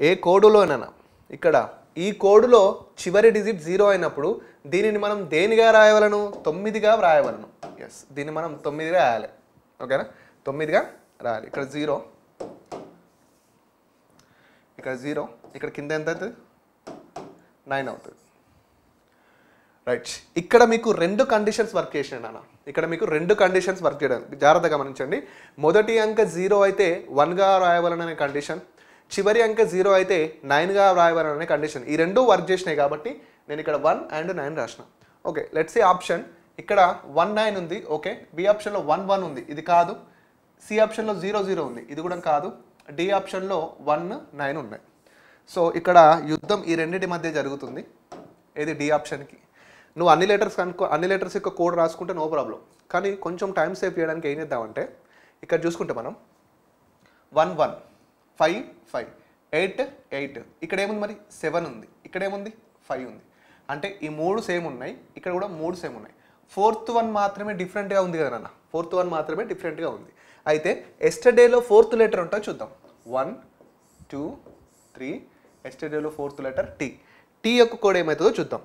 ఏ కోడులోనైనా ఇక్కడ ఈ కోడ్లో చివరి డిజిట్ జీరో అయినప్పుడు దీనిని మనం దేనిగా రాయవలను తొమ్మిదిగా వ్రాయవలను ఎస్ దీన్ని మనం తొమ్మిదిగా రాయాలి ఓకేనా తొమ్మిదిగా రాయాలి ఇక్కడ జీరో ఇక్కడ జీరో ఇక్కడ కింద ఎంత అవుతుంది నైన్ అవుతుంది రైట్ ఇక్కడ మీకు రెండు కండిషన్స్ వర్క్ చేసాడు అన్న ఇక్కడ మీకు రెండు కండిషన్స్ వర్క్ చేయడానికి జాగ్రత్త గమనించండి మొదటి అంక జీరో అయితే వన్గా రాయవలననే కండిషన్ చివరి అంక జీరో అయితే నైన్గా రాయవాలనే కండిషన్ ఈ రెండు వర్క్ చేసినాయి కాబట్టి నేను ఇక్కడ వన్ అండ్ నైన్ రాసిన ఓకే లెట్స్ సి ఆప్షన్ ఇక్కడ వన్ నైన్ ఉంది ఓకే బి ఆప్షన్లో వన్ వన్ ఉంది ఇది కాదు సి ఆప్షన్లో జీరో జీరో ఉంది ఇది కూడా కాదు డి ఆప్షన్లో వన్ నైన్ ఉన్నాయి సో ఇక్కడ యుద్ధం ఈ రెండింటి మధ్య జరుగుతుంది ఏది డి ఆప్షన్కి నువ్వు అన్ని లెటర్స్ కనుక్కో అన్ని లెటర్స్ యొక్క కోడ్ రాసుకుంటే నో ప్రాబ్లం కానీ కొంచెం టైం సేవ్ చేయడానికి ఏం చేద్దామంటే ఇక్కడ చూసుకుంటే మనం one one five five eight eight ఇక్కడ ఏముంది మరి సెవెన్ ఉంది ఇక్కడ ఏముంది ఫైవ్ ఉంది అంటే ఈ మూడు సేమ్ ఉన్నాయి ఇక్కడ కూడా మూడు సేమ్ ఉన్నాయి ఫోర్త్ వన్ మాత్రమే డిఫరెంట్గా ఉంది కదా నాన్న ఫోర్త్ వన్ మాత్రమే డిఫరెంట్గా ఉంది అయితే ఎస్టర్డేలో ఫోర్త్ లెటర్ ఉంటా చూద్దాం వన్ టూ త్రీ ఎస్టర్డేలో ఫోర్త్ లెటర్ టీ టీ యొక్క కోడ్ ఏమవుతుందో చూద్దాం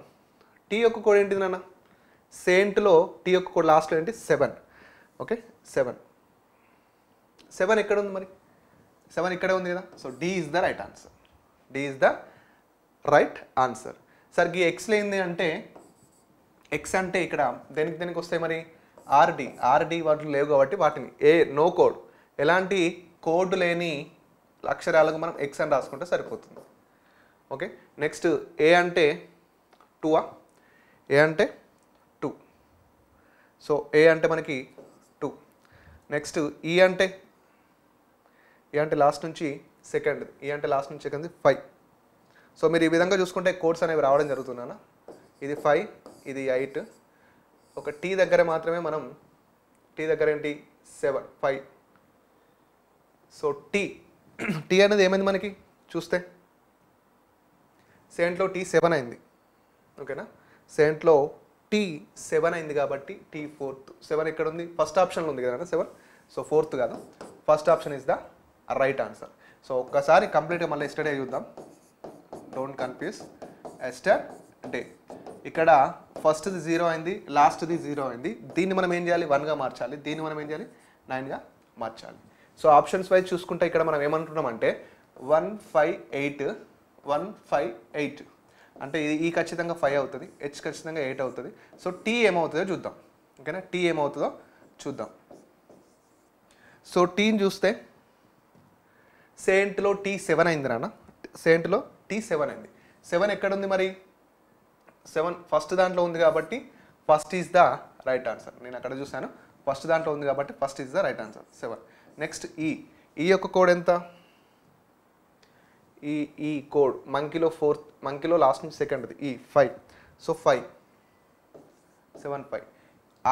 టీ యొక్క కోడ్ ఏంటిది నాన్న సెయింట్లో టీ యొక్క కోడ్ లాస్ట్లో ఏంటి సెవెన్ ఓకే సెవెన్ సెవెన్ ఎక్కడ ఉంది మరి సెవెన్ ఇక్కడే ఉంది కదా so D is the right answer D is the right answer sir గీ ఎక్స్లో ఏంది అంటే ఎక్స్ అంటే ఇక్కడ దేనికి దేనికి వస్తాయి మరి ఆర్డి ఆర్డి వాటిలో లేవు కాబట్టి వాటిని ఏ నో కోడ్ ఎలాంటి కోడ్ లేని అక్షరాలకు మనం ఎక్స్ అని రాసుకుంటే సరిపోతుంది ఓకే నెక్స్ట్ ఏ అంటే టూవా ఏ అంటే టూ సో ఏ అంటే మనకి టూ నెక్స్ట్ ఈ అంటే ఏ అంటే లాస్ట్ నుంచి సెకండ్ ఏ అంటే లాస్ట్ నుంచి సెకండ్ ఫైవ్ సో మీరు ఈ విధంగా చూసుకుంటే కోడ్స్ అనేవి రావడం జరుగుతున్నాను ఇది ఫైవ్ ఇది ఎయిట్ ఒక టీ దగ్గర మాత్రమే మనం టీ దగ్గర ఏంటి seven five so T T అనేది ఏమైంది మనకి చూస్తే సెంట్లో టీ సెవెన్ అయింది ఓకేనా సెంట్లో టీ సెవెన్ అయింది కాబట్టి టీ ఫోర్త్ సెవెన్ ఎక్కడ ఉంది ఫస్ట్ ఆప్షన్లో ఉంది కదా సెవెన్ సో ఫోర్త్ కాదు first option is the right answer so ఒక్కసారి కంప్లీట్గా మళ్ళీ ఎస్టర్డే చూద్దాం డోంట్ కన్ఫ్యూజ్ ఎస్టర్ డే ఇక్కడ ఫస్ట్ది జీరో అయింది లాస్ట్ది జీరో అయింది దీన్ని మనం ఏం చేయాలి వన్గా మార్చాలి దీన్ని మనం ఏం చేయాలి నైన్గా మార్చాలి సో ఆప్షన్స్ వైజ్ చూసుకుంటే ఇక్కడ మనం అంటే one five eight one five eight అంటే ఇది ఈ ఖచ్చితంగా ఫైవ్ అవుతుంది హెచ్ ఖచ్చితంగా ఎయిట్ అవుతుంది సో టీ ఏమవుతుందో చూద్దాం ఓకేనా టీ ఏమవుతుందో చూద్దాం సో టీని చూస్తే సెయింట్లో టీ సెవెన్ అయింది నాన్న సెయింట్లో టీ సెవెన్ అయింది సెవెన్ ఎక్కడుంది మరి సెవెన్ ఫస్ట్ దాంట్లో ఉంది కాబట్టి first is the right answer నేను అక్కడ చూశాను ఫస్ట్ దాంట్లో ఉంది కాబట్టి first is the right answer seven next ఈ ఈ యొక్క కోడ్ ఎంత ఈ ఈ కోడ్ మంకీలో ఫోర్త్ మంకీలో లాస్ట్ నుంచి సెకండ్ది E five so five seven five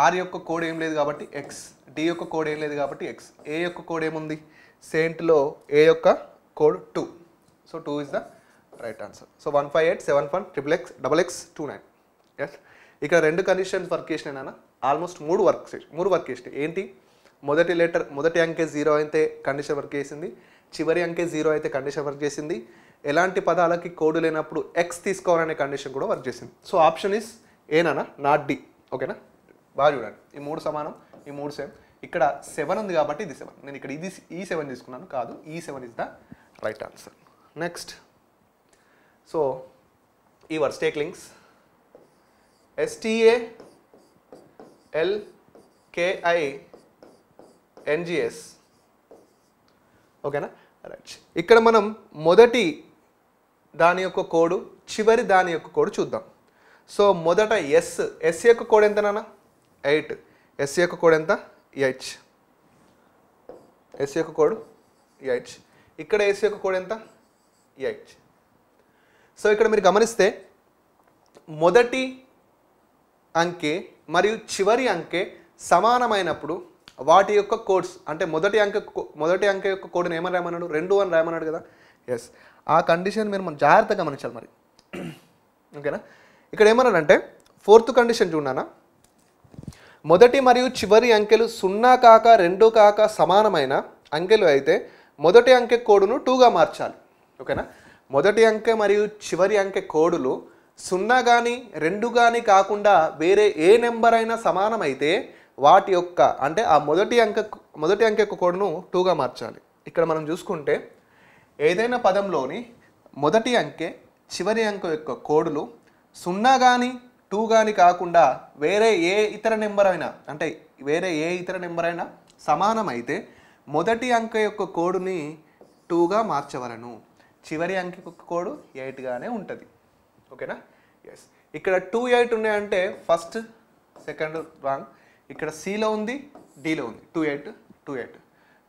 R యొక్క కోడ్ ఏం లేదు కాబట్టి ఎక్స్ డి యొక్క కోడ్ ఏం లేదు కాబట్టి ఎక్స్ ఏ యొక్క కోడ్ ఏముంది సెయింట్లో ఏ యొక్క code two so two is the right answer so one five eight seven one triple X double X two nine S ఇక్కడ రెండు కండిషన్స్ వర్క్ చేసినాయి ఆల్మోస్ట్ మూడు వర్క్ మూడు వర్క్ చేసినాయి ఏంటి మొదటి లెటర్ మొదటి అంకే జీరో అయితే కండిషన్ వర్క్ చేసింది చివరి అంకే జీరో అయితే కండిషన్ వర్క్ చేసింది ఎలాంటి పదాలకి కోడ్ లేనప్పుడు ఎక్స్ తీసుకోవాలనే కండిషన్ కూడా వర్క్ చేసింది సో ఆప్షన్ ఇస్ ఏనా నాట్ డి ఓకేనా బాగా చూడండి ఈ మూడు సమానం ఈ మూడు సేమ్ ఇక్కడ సెవెన్ ఉంది కాబట్టి ఇది సెవెన్ నేను ఇక్కడ ఇది ఈ సెవెన్ తీసుకున్నాను కాదు ఈ seven is the right answer next so ఈ word stalkings STA LKI NGS ఓకేనా రైట్ ఇక్కడ మనం మొదటి దాని యొక్క కోడ్ చివరి దాని యొక్క కోడ్ చూద్దాం సో మొదట ఎస్ ఎస్ యొక్క కోడ్ ఎంత నాన్న ఎయిట్ ఎస్ యొక్క కోడ్ ఎంత ఎయిచ్ ఎస్ యొక్క కోడ్ ఎయిచ్ ఇక్కడ ఎస్ యొక్క కోడ్ ఎంత ఎయిచ్ సో ఇక్కడ మీరు గమనిస్తే మొదటి అంకె మరియు చివరి అంకె సమానమైనప్పుడు వాటి యొక్క కోడ్స్ అంటే మొదటి అంకె మొదటి అంకె యొక్క కోడ్ని ఏమని రాయమన్నాడు రెండు అని రాయమన్నాడు కదా ఎస్ ఆ కండిషన్ మీరు మనం జాగ్రత్తగా గమనించాలి మరి ఓకేనా ఇక్కడ ఏమన్నాడంటే ఫోర్త్ కండిషన్ చూడాలా మొదటి మరియు చివరి అంకెలు సున్నా కాక రెండు కాక సమానమైన అంకెలు అయితే మొదటి అంకె కోడును టూగా మార్చాలి ఓకేనా మొదటి అంకె మరియు చివరి అంకె కోడులు సున్నా కానీ రెండు కానీ కాకుండా వేరే ఏ నెంబర్ అయినా సమానమైతే వాటి యొక్క అంటే ఆ మొదటి అంకె మొదటి అంకె కోడును టూగా మార్చాలి ఇక్కడ మనం చూసుకుంటే ఏదైనా పదంలోని మొదటి అంకె చివరి అంకె యొక్క కోడులు సున్నా కానీ టూ కానీ కాకుండా వేరే ఏ ఇతర నెంబర్ అయినా అంటే వేరే ఏ ఇతర నెంబర్ అయినా సమానమైతే మొదటి అంక యొక్క కోడుని టూగా మార్చవలను చివరి అంక యొక్క కోడు ఎయిట్గానే ఉంటుంది ఓకేనా ఎస్ ఇక్కడ టూ ఎయిట్ ఉన్నాయంటే ఫస్ట్ సెకండ్ రాంగ్ ఇక్కడ సిలో ఉంది డీలో ఉంది టూ ఎయిట్ టూ ఎయిట్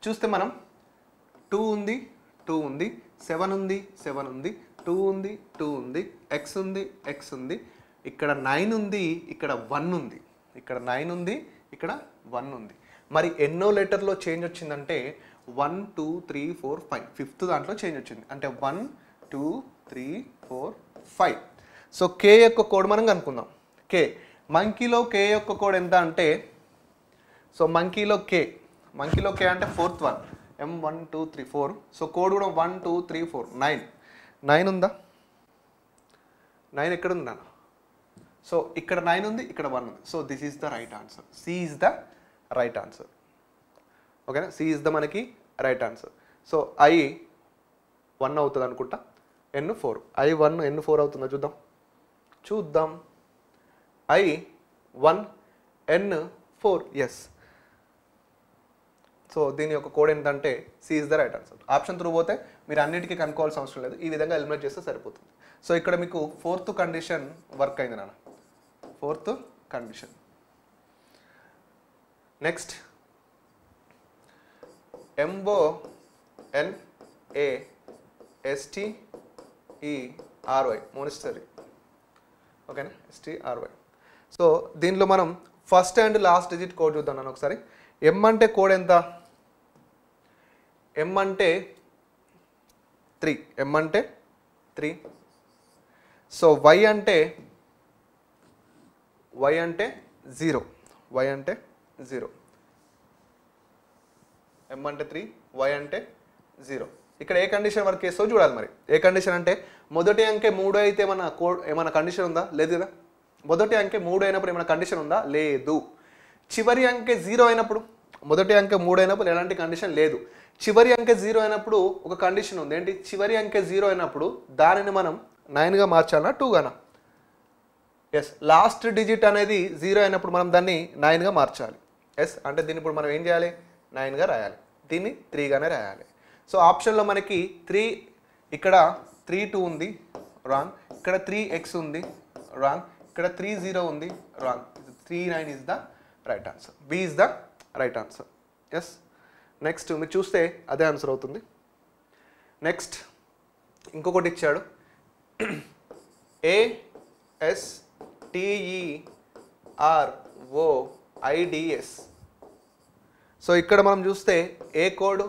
చూస్తే మనం టూ ఉంది టూ ఉంది సెవెన్ ఉంది సెవెన్ ఉంది టూ ఉంది టూ ఉంది ఎక్స్ ఉంది ఎక్స్ ఉంది ఇక్కడ నైన్ ఉంది ఇక్కడ వన్ ఉంది ఇక్కడ నైన్ ఉంది ఇక్కడ వన్ ఉంది మరి ఎన్నో లెటర్లో చేంజ్ వచ్చిందంటే one two three four five fifth దాంట్లో చేంజ్ వచ్చింది అంటే one two three four five so K యొక్క కోడ్ మనం కనుక్కుందాం కే మంకీలో కే యొక్క కోడ్ ఎంత అంటే సో మంకీలో కే మంకీలో కే అంటే fourth one M one two three four so code కూడా one two three four nine nine ఉందా నైన్ ఎక్కడ ఉందా సో ఇక్కడ నైన్ ఉంది ఇక్కడ వన్ ఉంది so this is the right answer C is the right answer ఓకేనా సి ఈజ్ ద మనకి right answer so I one అవుతుంది అనుకుంటా N four I one N four అవుతుందా చూద్దాం చూద్దాం I one N four S so దీని యొక్క కోడ్ ఏంటంటే C is the right answer option through పోతే మీరు అన్నిటికీ కనుక్కోవాల్సిన అవసరం లేదు ఈ విధంగా ఎలిమినేట్ చేస్తే సరిపోతుంది సో ఇక్కడ మీకు ఫోర్త్ కండిషన్ వర్క్ అయింది నాన్న fourth condition next MO N A STERY monastery ఓకేనా ఎస్టీఆర్వై సో దీనిలో మనం first and last digit code చూద్దాం నన్ను ఒకసారి ఎం అంటే కోడ్ ఎంత ఎం అంటే త్రీ ఎం అంటే త్రీ సో వై అంటే వై అంటే జీరో వై అంటే జీరో ఎం అంటే త్రీ వై అంటే జీరో ఇక్కడ ఏ కండిషన్ వర్క్ చేస్తో చూడాలి మరి ఏ కండిషన్ అంటే మొదటి అంకె మూడు అయితే ఏమైనా కో ఏమైనా కండిషన్ ఉందా లేదు కదా మొదటి అంకె మూడు అయినప్పుడు ఏమైనా కండిషన్ ఉందా లేదు చివరి అంకె జీరో అయినప్పుడు మొదటి అంకె మూడు అయినప్పుడు ఎలాంటి కండిషన్ లేదు చివరి అంకె జీరో అయినప్పుడు ఒక కండిషన్ ఉంది ఏంటి చివరి అంకె జీరో అయినప్పుడు దానిని మనం నైన్గా మార్చాలన్నా టూగానా ఎస్ లాస్ట్ డిజిట్ అనేది జీరో అయినప్పుడు మనం దాన్ని నైన్గా మార్చాలి ఎస్ అంటే దీన్ని ఇప్పుడు మనం ఏం చేయాలి నైన్గా రాయాలి దీన్ని త్రీగానే రాయాలి సో ఆప్షన్లో మనకి త్రీ ఇక్కడ త్రీ టూ ఉంది రాంగ్ ఇక్కడ త్రీ ఎక్స్ ఉంది రాంగ్ ఇక్కడ త్రీ జీరో ఉంది wrong three nine is the right answer B is the right answer S next మీరు చూస్తే అదే ఆన్సర్ అవుతుంది నెక్స్ట్ ఇంకొకటి ఇచ్చాడు ఏఎస్ టీఈఆర్ఓఐడిఎస్ సో e ఇక్కడ మనం చూస్తే ఏ కోడ్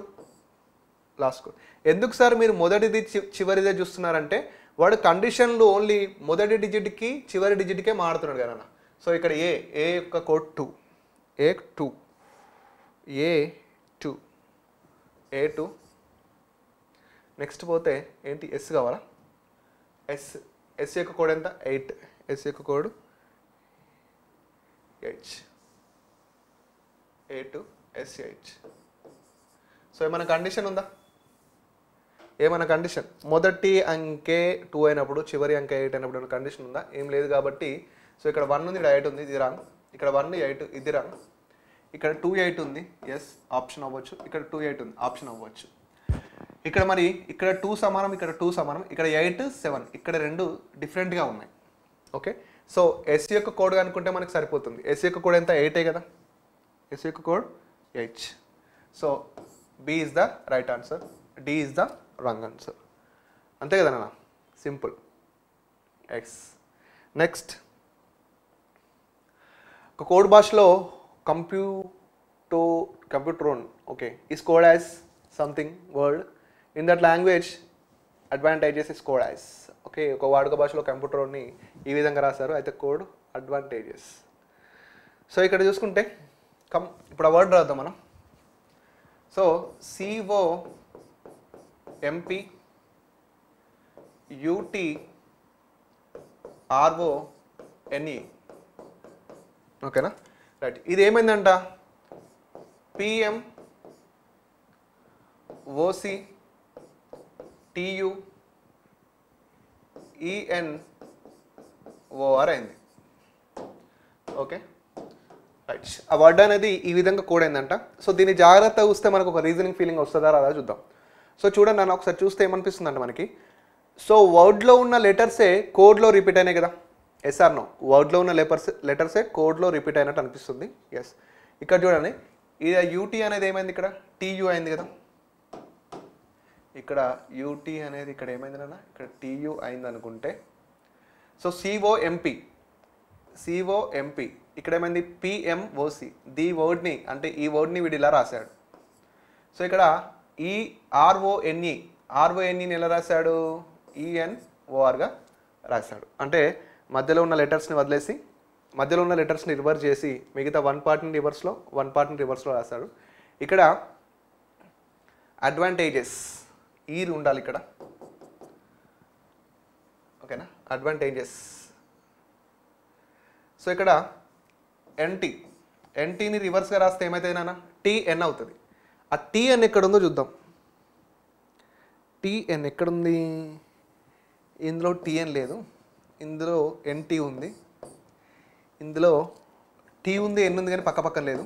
లాస్ట్ కోడ్ ఎందుకు సార్ మీరు మొదటిది చివరిదే చూస్తున్నారంటే వాడు కండిషన్లు ఓన్లీ మొదటి డిజిట్కి చివరి డిజిట్కే మారుతున్నాడు కదా సో ఇక్కడ ఏ ఏ యొక్క code two A two A two A two next పోతే ఏంటి ఎస్ కావాలా ఎస్ ఎస్ యొక్క కోడ్ ఎంత ఎయిట్ ఎస్ యొక్క code H A to SH so ఏమైనా కండిషన్ ఉందా ఏమైనా కండిషన్ మొదటి అంకే టూ అయినప్పుడు చివరి అంకె ఎయిట్ అయినప్పుడు ఏమైనా కండిషన్ ఉందా ఏం లేదు కాబట్టి సో ఇక్కడ వన్ ఉంది ఇక్కడ ఎయిట్ ఉంది ఇది రాంగ్ ఇక్కడ వన్ ఎయిట్ ఇది రాంగ్ ఇక్కడ టూ ఎయిట్ ఉంది ఎస్ ఆప్షన్ అవ్వచ్చు ఇక్కడ టూ ఎయిట్ ఉంది ఆప్షన్ అవ్వచ్చు ఇక్కడ మరి ఇక్కడ టూ సమానం ఇక్కడ టూ సమానం ఇక్కడ ఎయిట్ సెవెన్ ఇక్కడ రెండు డిఫరెంట్గా ఉన్నాయి ఓకే సో ఎస్సీ యొక్క కోడ్ అనుకుంటే మనకు సరిపోతుంది ఎస్సీ యొక్క కోడ్ ఎంత ఎయిటే కదా ఎస్సీ యొక్క code eight so B is the right answer D is the wrong answer అంతే కదా నాన్న సింపుల్ ఎక్స్ నెక్స్ట్ ఒక కోడ్ భాషలో కంప్యూటో కంప్యూట్రోన్ ఓకే ఈ code as something word in that language advantages is code as okay ఒక వాడుక భాషలో కంప్యూటర్ని ఈ విధంగా రాశారు అయితే కోడ్ అడ్వాంటేజెస్ సో ఇక్కడ చూసుకుంటే కమ్ ఇప్పుడు ఆ వర్డ్ రాద్దాం మనం so CO MP UT RO NE ఓకేనా రైట్ ఇది ఏమైందంట PM OC TU EN OR అయింది ఓకే రైట్ ఆ వర్డ్ అనేది ఈ విధంగా కోడ్ అయిందంట సో దీన్ని జాగ్రత్త చూస్తే మనకు ఒక రీజనింగ్ ఫీలింగ్ వస్తుందా రాదా చూద్దాం సో చూడండి నన్ను ఒకసారి చూస్తే ఏమనిపిస్తుందంట మనకి సో వర్డ్లో ఉన్న లెటర్సే కోడ్లో రిపీట్ అయినాయి కదా ఎస్ఆర్ నో వర్డ్లో ఉన్న లెటర్స్ లెటర్సే కోడ్లో రిపీట్ అయినట్టు అనిపిస్తుంది ఎస్ ఇక్కడ చూడండి ఇది యూటీ అనేది ఏమైంది ఇక్కడ టీయూ అయింది కదా ఇక్కడ యూటీ అనేది ఇక్కడ ఏమైంది నాన్న ఇక్కడ టీయూ అయింది అనుకుంటే సో సిఓఎంపి సిఓఎంపి ఇక్కడ ఏమైంది పిఎంఓసి ది వర్డ్ని అంటే ఈ వర్డ్ని వీడు ఇలా రాశాడు సో ఇక్కడ ఈ ఆర్ఓఎన్ఈ ఆర్ఓఎన్ఈని ఎలా రాశాడు ఈఎన్ e ఓఆర్గా రాశాడు అంటే మధ్యలో ఉన్న లెటర్స్ని వదిలేసి మధ్యలో ఉన్న లెటర్స్ని రివర్స్ చేసి మిగతా వన్ పార్ట్ని రివర్స్లో వన్ పార్ట్ని రివర్స్లో రాశాడు ఇక్కడ అడ్వాంటేజెస్ ఈర్ ఉండాలి ఇక్కడ అడ్వాంటేజెస్ సో ఇక్కడ ఎన్టీ ఎన్టీని రివర్స్గా రాస్తే ఏమైతేనా టీఎన్ అవుతుంది ఆ టీఎన్ ఎక్కడుందో చూద్దాం టీఎన్ ఎక్కడుంది ఇందులో టీఎన్ లేదు ఇందులో ఎన్టీ ఉంది ఇందులో టీ ఉంది ఎన్ ఉంది కానీ పక్క పక్కన లేదు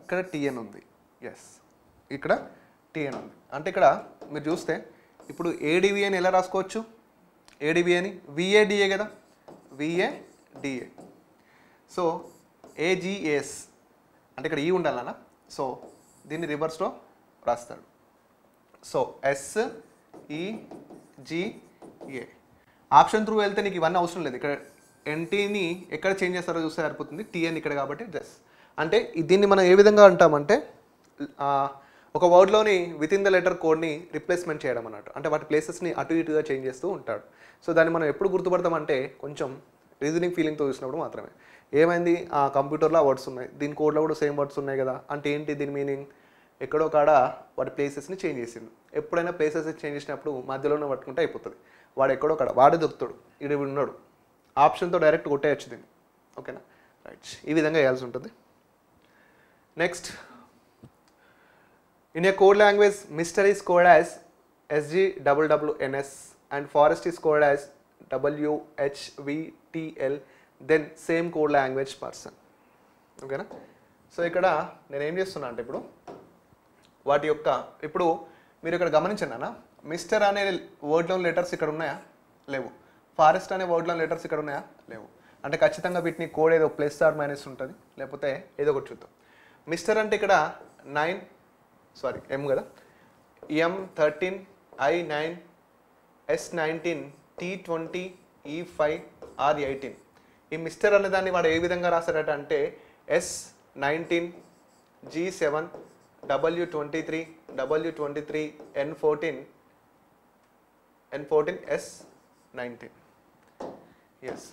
ఇక్కడ టీఎన్ ఉంది ఎస్ ఇక్కడ టీఎన్ ఉంది అంటే ఇక్కడ మీరు చూస్తే ఇప్పుడు ఏడివి అని ఎలా రాసుకోవచ్చు అని విఏడిఏ కదా విఏడిఏ సో ఏజీఏఎస్ అంటే ఇక్కడ ఈ e ఉండాలన్న సో దీన్ని రివర్స్లో రాస్తాడు so S EGA option through వెళ్తే నీకు ఇవన్నీ అవసరం లేదు ఇక్కడ ఎన్టీని ఎక్కడ చేంజ్ చేస్తారో చూస్తే సరిపోతుంది టీఎన్ ఇక్కడ కాబట్టి డ్రెస్ అంటే దీన్ని మనం ఏ విధంగా అంటామంటే ఒక వర్డ్లోని విత్ ఇన్ ద లెటర్ కోడ్ని రిప్లేస్మెంట్ చేయడం అన్నట్టు అంటే వాటి ప్లేసెస్ని అటు ఇటుగా చేంజ్ చేస్తూ ఉంటాడు సో దాన్ని మనం ఎప్పుడు గుర్తుపడతామంటే కొంచెం రీజనింగ్ ఫీలింగ్తో చూసినప్పుడు మాత్రమే ఏమైంది ఆ కంప్యూటర్లో ఆ వర్డ్స్ ఉన్నాయి దీని కోడ్లో కూడా సేమ్ వర్డ్స్ ఉన్నాయి కదా అంటే ఏంటి దీని మీనింగ్ ఎక్కడో కాడ వాటి ప్లేసెస్ని చేంజ్ చేసింది ఎప్పుడైనా ప్లేసెస్ చేంజ్ చేసినప్పుడు మధ్యలోనే పట్టుకుంటే అయిపోతుంది వాడు ఎక్కడో కాడ వాడే దొరుకుతాడు ఇక్కడ ఉన్నాడు ఆప్షన్తో డైరెక్ట్ కొట్టేయచ్చు దీన్ని ఓకేనా రైట్ ఈ విధంగా వేయాల్సి ఉంటుంది next In a code language, Mr. is coded as SGWWNS and forest is coded as WHVTL then same code language person ఓకేనా సో ఇక్కడ నేను ఏం చేస్తున్నా అంటే ఇప్పుడు వాటి యొక్క ఇప్పుడు మీరు ఇక్కడ గమనించండి అన్న మిస్టర్ అనే వర్డ్లో లెటర్స్ ఇక్కడ ఉన్నాయా లేవు ఫారెస్ట్ అనే వర్డ్లో లెటర్స్ ఇక్కడ ఉన్నాయా లేవు అంటే ఖచ్చితంగా వీటిని కోడ్ ఏదో ప్లస్ ఆర్ మైనస్ ఉంటుంది లేకపోతే ఏదో ఒకటి చూద్దాం మిస్టర్ అంటే ఇక్కడ నైన్ సారీ ఎం కదా M thirteen I nine S nineteen T twenty E five R eighteen E mister అనే దాన్ని వాడు ఏ విధంగా రాశారట అంటే S nineteen G seven W twenty three W twenty three N fourteen N fourteen S nineteen S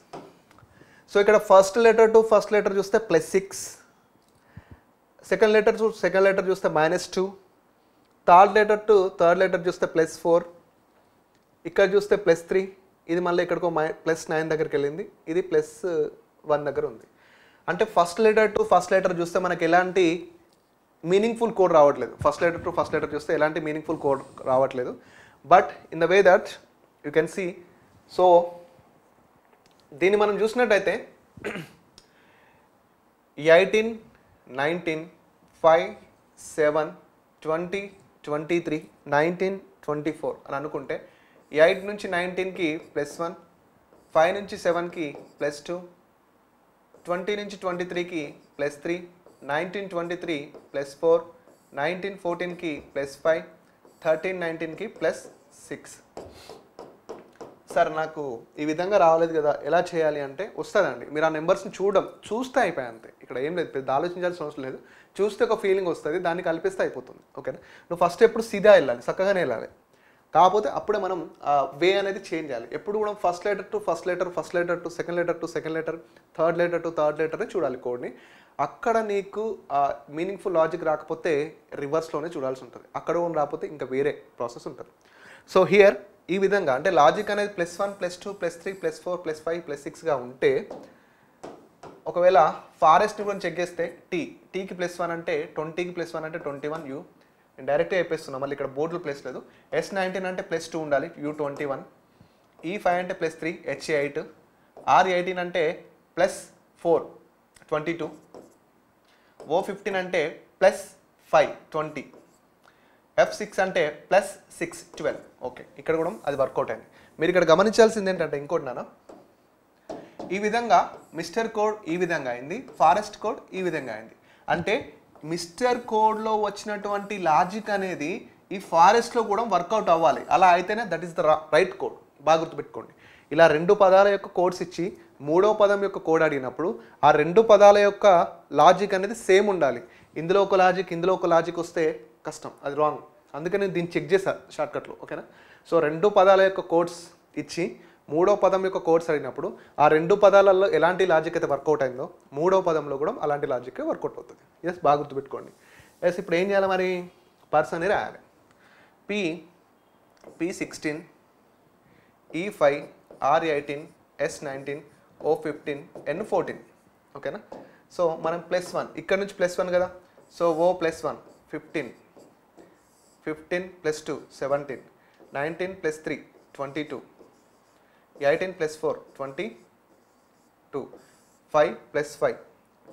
so ఇక్కడ first letter to first letter చూస్తే plus six second letter second letter చూస్తే minus two third letter to third letter చూస్తే ప్లస్ ఫోర్ ఇక్కడ చూస్తే ప్లస్ త్రీ ఇది మళ్ళీ ఇక్కడికో మై ప్లస్ నైన్ దగ్గరికి వెళ్ళింది ఇది ప్లస్ వన్ uh, దగ్గర ఉంది అంటే first letter to first letter చూస్తే మనకి ఎలాంటి మీనింగ్ఫుల్ కోడ్ రావట్లేదు first letter to first letter చూస్తే ఎలాంటి మీనింగ్ఫుల్ కోడ్ రావట్లేదు but in the way that you can see so దీన్ని మనం చూసినట్టయితే eighteen nineteen five seven twenty twenty three nineteen twenty four అని అనుకుంటే ఎయిట్ నుంచి నైన్టీన్కి ప్లస్ వన్ ఫైవ్ నుంచి సెవెన్కి ప్లస్ టూ ట్వంటీ నుంచి ట్వంటీ త్రీకి plus three nineteen twenty three plus four nineteen ఫోర్టీన్కి ప్లస్ ఫైవ్ థర్టీన్ నైన్టీన్కి ప్లస్ సిక్స్ సార్ నాకు ఈ విధంగా రావలేదు కదా ఎలా చేయాలి అంటే వస్తుందండి మీరు ఆ నెంబర్స్ని చూడడం చూస్తే అయిపోయి అంతే ఇక్కడ ఏం లేదు పెద్ద ఆలోచించాల్సిన అవసరం లేదు చూస్తే ఒక ఫీలింగ్ వస్తుంది దాన్ని కల్పిస్తే అయిపోతుంది ఓకేనా నువ్వు ఫస్ట్ ఎప్పుడు సీదా వెళ్ళాలి చక్కగానే వెళ్ళాలి కాకపోతే అప్పుడే మనం వే అనేది చేంజ్ చేయాలి ఎప్పుడు కూడా first letter to first letter first letter to second letter to second letter third letter to third లెటర్ని చూడాలి కోడ్ని అక్కడ నీకు మీనింగ్ఫుల్ లాజిక్ రాకపోతే రివర్స్లోనే చూడాల్సి ఉంటుంది అక్కడ రాకపోతే ఇంకా వేరే ప్రాసెస్ ఉంటుంది సో హియర్ ఈ విధంగా అంటే లాజిక్ అనేది plus one plus two plus three plus four plus five plus సిక్స్గా ఉంటే ఒకవేళ ఫారెస్ట్ని కూడా చెక్ చేస్తే టీ టీకి ప్లస్ వన్ అంటే ట్వంటీకి ప్లస్ వన్ అంటే ట్వంటీ వన్ యూ నేను డైరెక్ట్గా చెప్పేస్తున్నాను మళ్ళీ ఇక్కడ బోర్డులు ప్లస్ లేదు ఎస్ నైన్టీన్ అంటే ప్లస్ టూ ఉండాలి U twenty one E e five అంటే plus three H eight R eighteen అంటే plus four twenty two O fifteen అంటే plus five twenty F six అంటే ప్లస్ సిక్స్ ట్వెల్వ్ ఓకే ఇక్కడ కూడా అది వర్కౌట్ అయింది మీరు ఇక్కడ గమనించాల్సింది ఏంటంటే ఇంకోటి నాన్న ఈ విధంగా మిస్టర్ కోడ్ ఈ విధంగా అయింది ఫారెస్ట్ కోడ్ ఈ విధంగా అయింది అంటే మిస్టర్ కోడ్లో వచ్చినటువంటి లాజిక్ అనేది ఈ ఫారెస్ట్లో కూడా వర్కౌట్ అవ్వాలి అలా అయితేనే that is the right code బాగా గుర్తుపెట్టుకోండి ఇలా రెండు పదాల యొక్క కోడ్స్ ఇచ్చి మూడో పదం యొక్క కోడ్ అడిగినప్పుడు ఆ రెండు పదాల యొక్క లాజిక్ అనేది సేమ్ ఉండాలి ఇందులో ఒక లాజిక్ ఇందులో ఒక లాజిక్ వస్తే కష్టం అది రాంగ్ అందుకని నేను దీన్ని చెక్ చేశా షార్ట్కట్లో ఓకేనా సో రెండు పదాల యొక్క కోడ్స్ ఇచ్చి మూడో పదం యొక్క కోడ్స్ అడిగినప్పుడు ఆ రెండు పదాలలో ఎలాంటి లాజిక్ అయితే వర్కౌట్ అయిందో మూడో పదంలో కూడా అలాంటి లాజిక్ వర్కౌట్ అవుతుంది ఎస్ బాగా గుర్తుపెట్టుకోండి ఎస్ ఇప్పుడు ఏం చేయాలి మరి పర్సన్ రాయాలి P P sixteen E five R eighteen S nineteen O fifteen N fourteen ఓకేనా సో మనం ప్లస్ వన్ ఇక్కడ నుంచి ప్లస్ వన్ కదా so O plus one fifteen fifteen plus two seventeen nineteen plus three twenty two eighteen plus four twenty two five plus five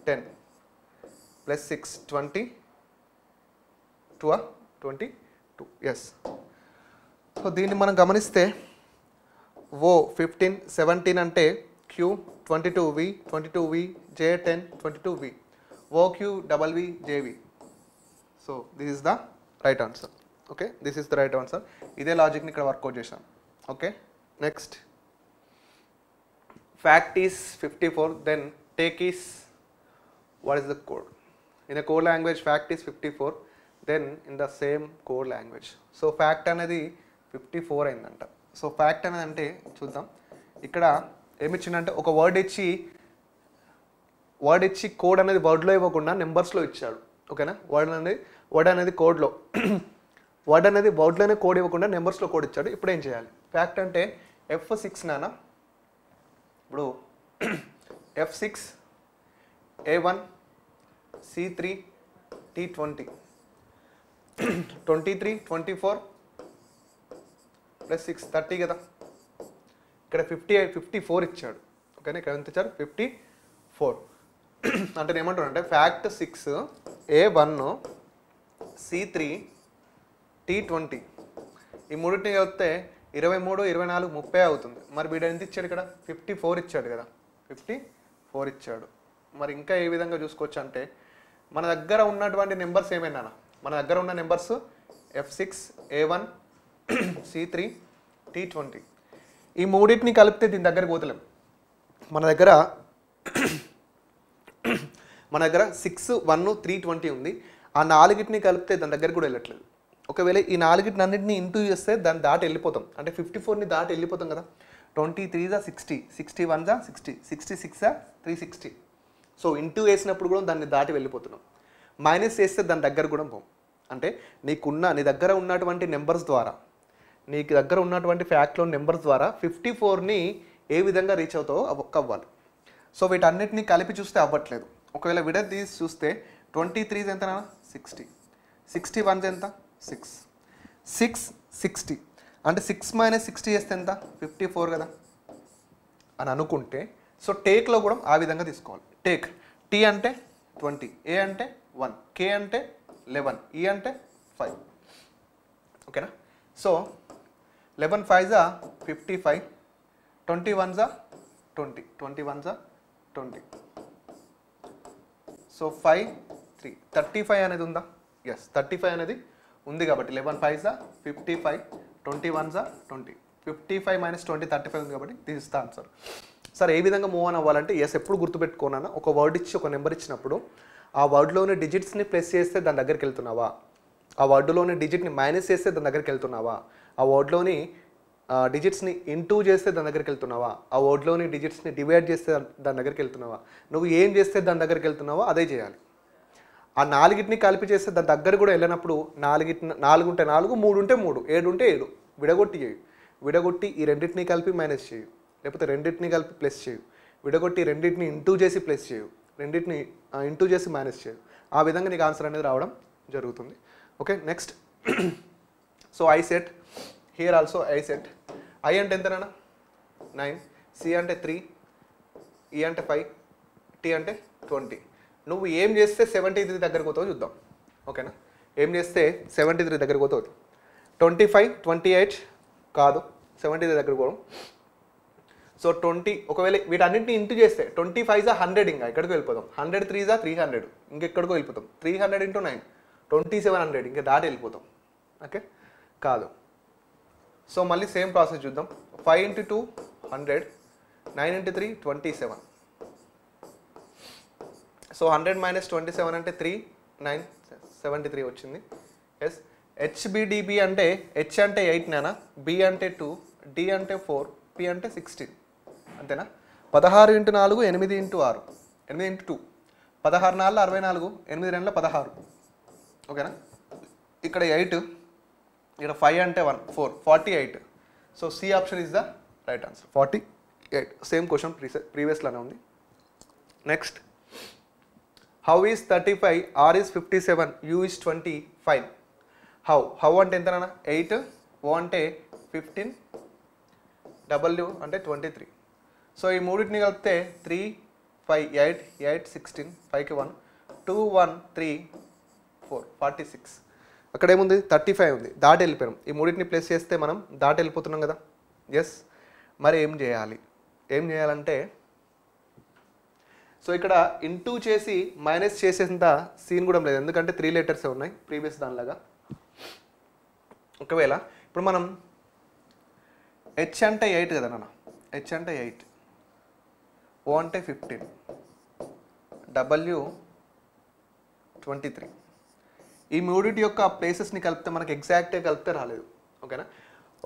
ten plus six twenty two twenty two S so దీన్ని మనం గమనిస్తే ఓ ఫిఫ్టీన్ సెవెంటీన్ అంటే Q twenty two V twenty two V J ten twenty two V O Q double V JV so this is the right answer okay this is the right answer ఇదే లాజిక్ని ఇక్కడ వర్కౌట్ చేసాం okay next fact is fifty four then take is what is the code in the code language fact is fifty four then in the same code language so fact అనేది ఫిఫ్టీ ఫోర్ అయిందంట సో ఫ్యాక్ట్ అనేది అంటే చూద్దాం ఇక్కడ ఏమిచ్చిందంటే ఒక వర్డ్ ఇచ్చి వర్డ్ ఇచ్చి కోడ్ అనేది వర్డ్లో ఇవ్వకుండా నెంబర్స్లో ఇచ్చాడు ఓకేనా వర్డ్ అనేది వర్డ్ అనేది కోడ్లో వర్డ్ అనేది వర్డ్లోనే కోడ్ ఇవ్వకుండా నెంబర్స్లో కోడ్ ఇచ్చాడు ఇప్పుడు ఏం చేయాలి ఫ్యాక్ట్ అంటే ఎఫ్ సిక్స్ నానా ఇప్పుడు F six A one C three T twenty twenty three twenty four plus six thirty కదా ఇక్కడ ఫిఫ్టీ ఫిఫ్టీ ఫోర్ ఇచ్చాడు ఓకేనా ఇక్కడ ఎంత ఇచ్చారు ఫిఫ్టీ ఫోర్ అంటే ఏమంటున్నాను అంటే fact six A one C three T twenty ఈ మూడింటిని చదివితే ఇరవై మూడు ఇరవై నాలుగు ముప్పై అవుతుంది మరి వీడు ఎంత ఇచ్చాడు ఇక్కడ ఫిఫ్టీ ఫోర్ ఇచ్చాడు కదా ఫిఫ్టీ ఫోర్ ఇచ్చాడు మరి ఇంకా ఏ విధంగా చూసుకోవచ్చు అంటే మన దగ్గర ఉన్నటువంటి నెంబర్స్ ఏమైనా మన దగ్గర ఉన్న numbers F six A one C three T twenty ఈ మూడింటిని కలిపితే దీని దగ్గరికి పోతలేం మన దగ్గర మన దగ్గర సిక్స్ వన్ త్రీ ట్వంటీ ఉంది ఆ నాలుగింటిని కలిపితే దాని దగ్గర కూడా వెళ్ళట్లేదు ఒకవేళ ఈ అన్నింటిని ఇంటూ చేస్తే దాన్ని దాటి వెళ్ళిపోతాం అంటే ఫిఫ్టీ ఫోర్ని దాటి వెళ్ళిపోతాం కదా ట్వంటీ త్రీ జా సిక్స్టీ సిక్స్టీ వన్ జా సిక్స్టీ సిక్స్టీ సిక్స్ జా త్రీ సిక్స్టీ సో ఇంటూ వేసినప్పుడు కూడా దాన్ని దాటి వెళ్ళిపోతున్నాం మైనస్ చేస్తే దాని దగ్గర కూడా పోం అంటే నీకున్న నీ దగ్గర ఉన్నటువంటి నెంబర్స్ ద్వారా నీకు దగ్గర ఉన్నటువంటి ఫ్యాక్ట్లో నెంబర్స్ ద్వారా ఫిఫ్టీ ఫోర్ని ఏ విధంగా రీచ్ అవుతావో ఒక్క అవ్వాలి సో వీటన్నిటిని కలిపి చూస్తే అవ్వట్లేదు ఒకవేళ విడదీసి చూస్తే ట్వంటీ త్రీస్ ఎంత సిక్స్టీ సిక్స్టీ వన్స్ ఎంత సిక్స్ సిక్స్ సిక్స్టీ అంటే సిక్స్ మైనస్ సిక్స్టీ చేస్తే ఎంత ఫిఫ్టీ ఫోర్ కదా అని అనుకుంటే సో టేక్లో కూడా ఆ విధంగా తీసుకోవాలి టేక్ టీ అంటే ట్వంటీ ఏ అంటే వన్ కే అంటే లెవెన్ ఈ e అంటే ఫైవ్ ఓకేనా సో లెవెన్ ఫైవ్ జా ఫిఫ్టీ ఫైవ్ ట్వంటీ వన్ జా ట్వంటీ ట్వంటీ వన్ జా twenty so five three thirty five అనేది ఉందా ఎస్ థర్టీ ఫైవ్ అనేది ఉంది కాబట్టి లెవెన్ ఫైవ్ జా ఫిఫ్టీ ఫైవ్ ట్వంటీ వన్ జా twenty fifty five minus twenty thirty five ఉంది కాబట్టి దిస్ ఇస్ ఆన్సర్ సార్ ఏ విధంగా మూవ్ ఆన్ అవ్వాలంటే ఎస్ ఎప్పుడు గుర్తుపెట్టుకున్నాను ఒక వర్డ్ ఇచ్చి ఒక నెంబర్ ఇచ్చినప్పుడు ఆ వర్డ్లోని డిజిట్స్ని ప్లస్ చేస్తే దాని దగ్గరికి వెళ్తున్నావా ఆ వర్డ్లోని డిజిట్ని మైనస్ చేస్తే దాని దగ్గరికి వెళ్తున్నావా ఆ వర్డ్లోని డిజిట్స్ని ఇంటూ చేస్తే దాని దగ్గరికి వెళ్తున్నావా ఆ వర్డ్లోని డిజిట్స్ని డివైడ్ చేస్తే దాని దగ్గరికి వెళ్తున్నావా నువ్వు ఏం చేస్తే దాని దగ్గరికి వెళ్తున్నావా అదే చేయాలి ఆ నాలుగింటిని కలిపి చేస్తే దాని దగ్గర కూడా వెళ్ళినప్పుడు నాలుగిటి నాలుగు ఉంటే నాలుగు మూడు ఉంటే మూడు ఏడు ఉంటే ఏడు విడగొట్టి చేయు విడగొట్టి ఈ రెండింటిని కలిపి మైనస్ చేయు లేకపోతే రెండింటిని కలిపి ప్లస్ చేయు విడగొట్టి రెండింటిని ఇంటూ చేసి ప్లస్ చేయు రెండింటిని ఇంటూ చేసి మైనస్ చేయు ఆ విధంగా నీకు ఆన్సర్ అనేది రావడం జరుగుతుంది okay next so I set here also I set I అంటే నానా నైన్ సి అంటే త్రీ ఈ e అంటే ఫైవ్ టీ అంటే ట్వంటీ నువ్వు ఏం చేస్తే సెవెంటీ త్రీ దగ్గరకు పోతావు చూద్దాం ఓకేనా ఏం చేస్తే సెవెంటీ త్రీ దగ్గరకు పోతావు ట్వంటీ ఫైవ్ ట్వంటీ ఎయిట్ కాదు సెవెంటీ త్రీ దగ్గరకు పోవడం సో ట్వంటీ ఒకవేళ వీటన్నింటిని ఇంటు చేస్తే ట్వంటీ ఫైవ్ జా హండ్రెడ్ ఇంకా ఎక్కడికి వెళ్ళిపోతాం హండ్రెడ్ త్రీ జా త్రీ హండ్రెడ్ ఇంకెక్కడికో వెళ్ళిపోతాం three hundred into nine twenty seven hundred ఇంకా దాటి వెళ్ళిపోతాం ఓకే కాదు సో మళ్ళీ సేమ్ ప్రాసెస్ చూద్దాం five into two hundred nine into three twenty seven so hundred minus twenty seven అంటే త్రీ నైన్ సెవెంటీ త్రీ వచ్చింది ఎస్ హెచ్బిడిబి అంటే హెచ్ అంటే ఎయిట్ నేనా బి అంటే టూ డి అంటే ఫోర్ పి అంటే సిక్స్టీన్ అంతేనా పదహారు ఇంటూ నాలుగు ఎనిమిది ఇంటూ ఆరు ఎనిమిది ఇంటూ టూ పదహారు నాలుగు అరవై నాలుగు ఎనిమిది రెండుల పదహారు ఓకేనా ఇక్కడ ఎయిట్ ఇక్కడ ఫైవ్ అంటే one four forty eight so C option is the right answer forty eight same question ప్రీసే ప్రీవియస్లోనే ఉంది next how is thirty five R is fifty seven U is twenty five how how అంటే నాన్న ఎయిట్ ఓ అంటే ఫిఫ్టీన్ డబల్యూ అంటే ట్వంటీ త్రీ సో ఈ మూడింటిని కలిపితే three five eight eight sixteen ఫైవ్కి one two one three four forty six అక్కడ ఏముంది థర్టీ ఫైవ్ ఉంది దాటి వెళ్ళిపోయాం ఈ మూడింటిని ప్లేస్ చేస్తే మనం దాటి వెళ్ళిపోతున్నాం కదా ఎస్ మరి ఏం చేయాలి ఏం చేయాలంటే సో ఇక్కడ ఇంటూ చేసి మైనస్ చేసేంత సీన్ కూడా లేదు ఎందుకంటే త్రీ లెటర్సే ఉన్నాయి ప్రీవియస్ దానిలాగా ఒకవేళ ఇప్పుడు మనం హెచ్ అంటే ఎయిట్ కదా నాన్న హెచ్ అంటే ఎయిట్ ఓ అంటే ఫిఫ్టీన్ డబ్ల్యూ ట్వంటీ త్రీ ఈ మూడింటి యొక్క ప్లేసెస్ని కలిపితే మనకి ఎగ్జాక్ట్గా కలిపితే రాలేదు ఓకేనా